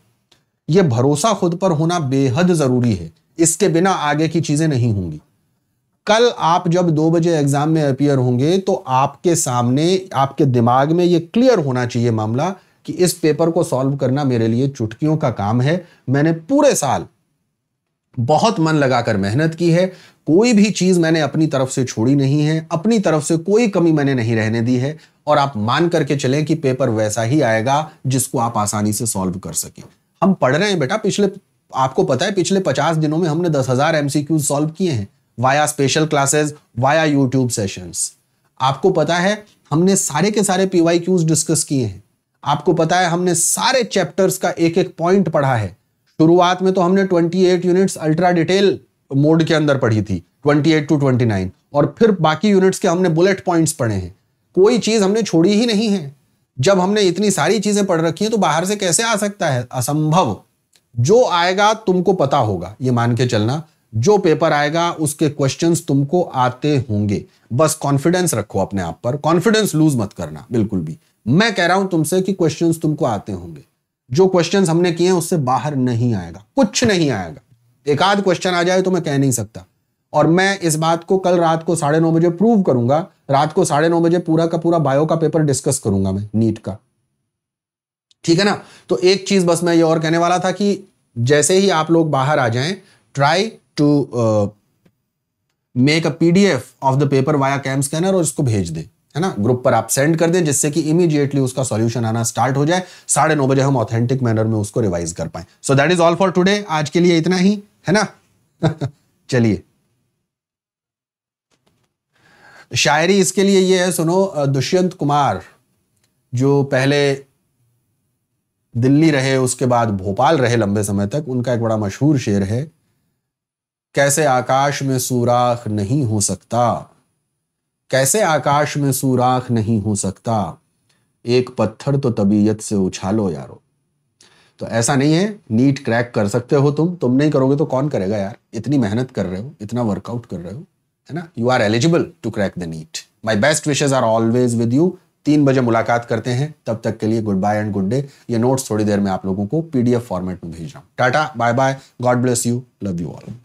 Speaker 1: ये भरोसा खुद पर होना बेहद ज़रूरी है इसके बिना आगे की चीज़ें नहीं होंगी कल आप जब दो बजे एग्जाम में अपियर होंगे तो आपके सामने आपके दिमाग में ये क्लियर होना चाहिए मामला कि इस पेपर को सॉल्व करना मेरे लिए चुटकियों का काम है मैंने पूरे साल बहुत मन लगाकर मेहनत की है कोई भी चीज मैंने अपनी तरफ से छोड़ी नहीं है अपनी तरफ से कोई कमी मैंने नहीं रहने दी है और आप मान करके चले कि पेपर वैसा ही आएगा जिसको आप आसानी से सॉल्व कर सके हम पढ़ रहे हैं बेटा पिछले आपको पता है पिछले पचास दिनों में हमने दस हजार एमसीक्यू सॉल्व किए हैं via special classes via YouTube sessions आपको पता है हमने सारे के सारे पी वाई क्यूज डिस्कस किए हैं आपको पता है हमने सारे चैप्टर्स का एक एक पॉइंट पढ़ा है शुरुआत में तो हमने 28 यूनिट्स अल्ट्रा डिटेल मोड के अंदर पढ़ी थी 28 टू 29 और फिर बाकी यूनिट्स के हमने बुलेट पॉइंट्स पढ़े हैं कोई चीज़ हमने छोड़ी ही नहीं है जब हमने इतनी सारी चीज़ें पढ़ रखी हैं तो बाहर से कैसे आ सकता है असंभव जो आएगा तुमको पता होगा ये मान के चलना जो पेपर आएगा उसके क्वेश्चंस तुमको आते होंगे बस कॉन्फिडेंस रखो अपने आप पर कॉन्फिडेंस लूज मत करना बिल्कुल भी मैं कह रहा हूं तुमसे कि क्वेश्चंस तुमको आते होंगे जो क्वेश्चंस हमने किए हैं उससे बाहर नहीं आएगा कुछ नहीं आएगा एक आध क्वेश्चन आ जाए तो मैं कह नहीं सकता और मैं इस बात को कल रात को साढ़े नौ बजे प्रूव करूंगा रात को साढ़े नौ बजे पूरा का पूरा बायो का पेपर डिस्कस करूंगा मैं नीट का ठीक है ना तो एक चीज बस मैं ये और कहने वाला था कि जैसे ही आप लोग बाहर आ जाएं try to make a F of the paper via CamScanner और इसको भेज दें है ना ग्रुप पर आप सेंड कर दें जिससे कि इमीडिएटली उसका सॉल्यूशन आना स्टार्ट हो जाए साढ़े नौ बजे हम ऑथेंटिक मैनर में उसको रिवाइज कर पाए so that is all for today आज के लिए इतना ही है ना चलिए शायरी इसके लिए ये है सुनो दुष्यंत कुमार जो पहले दिल्ली रहे उसके बाद भोपाल रहे लंबे समय तक उनका एक बड़ा मशहूर शेर है कैसे आकाश में सूराख नहीं हो सकता कैसे आकाश में सूराख नहीं हो सकता एक पत्थर तो तबीयत से उछालो यारो तो ऐसा नहीं है नीट क्रैक कर सकते हो तुम तुम नहीं करोगे तो कौन करेगा यार इतनी मेहनत कर रहे हो इतना वर्कआउट कर रहे हो है ना you are eligible to crack the NEET my best wishes are always with you तीन बजे मुलाकात करते हैं तब तक के लिए goodbye and good day ये नोट्स थोड़ी देर में आप लोगों को पीडीएफ फॉर्मेट में भेज रहा हूँ tata bye bye God bless you love you all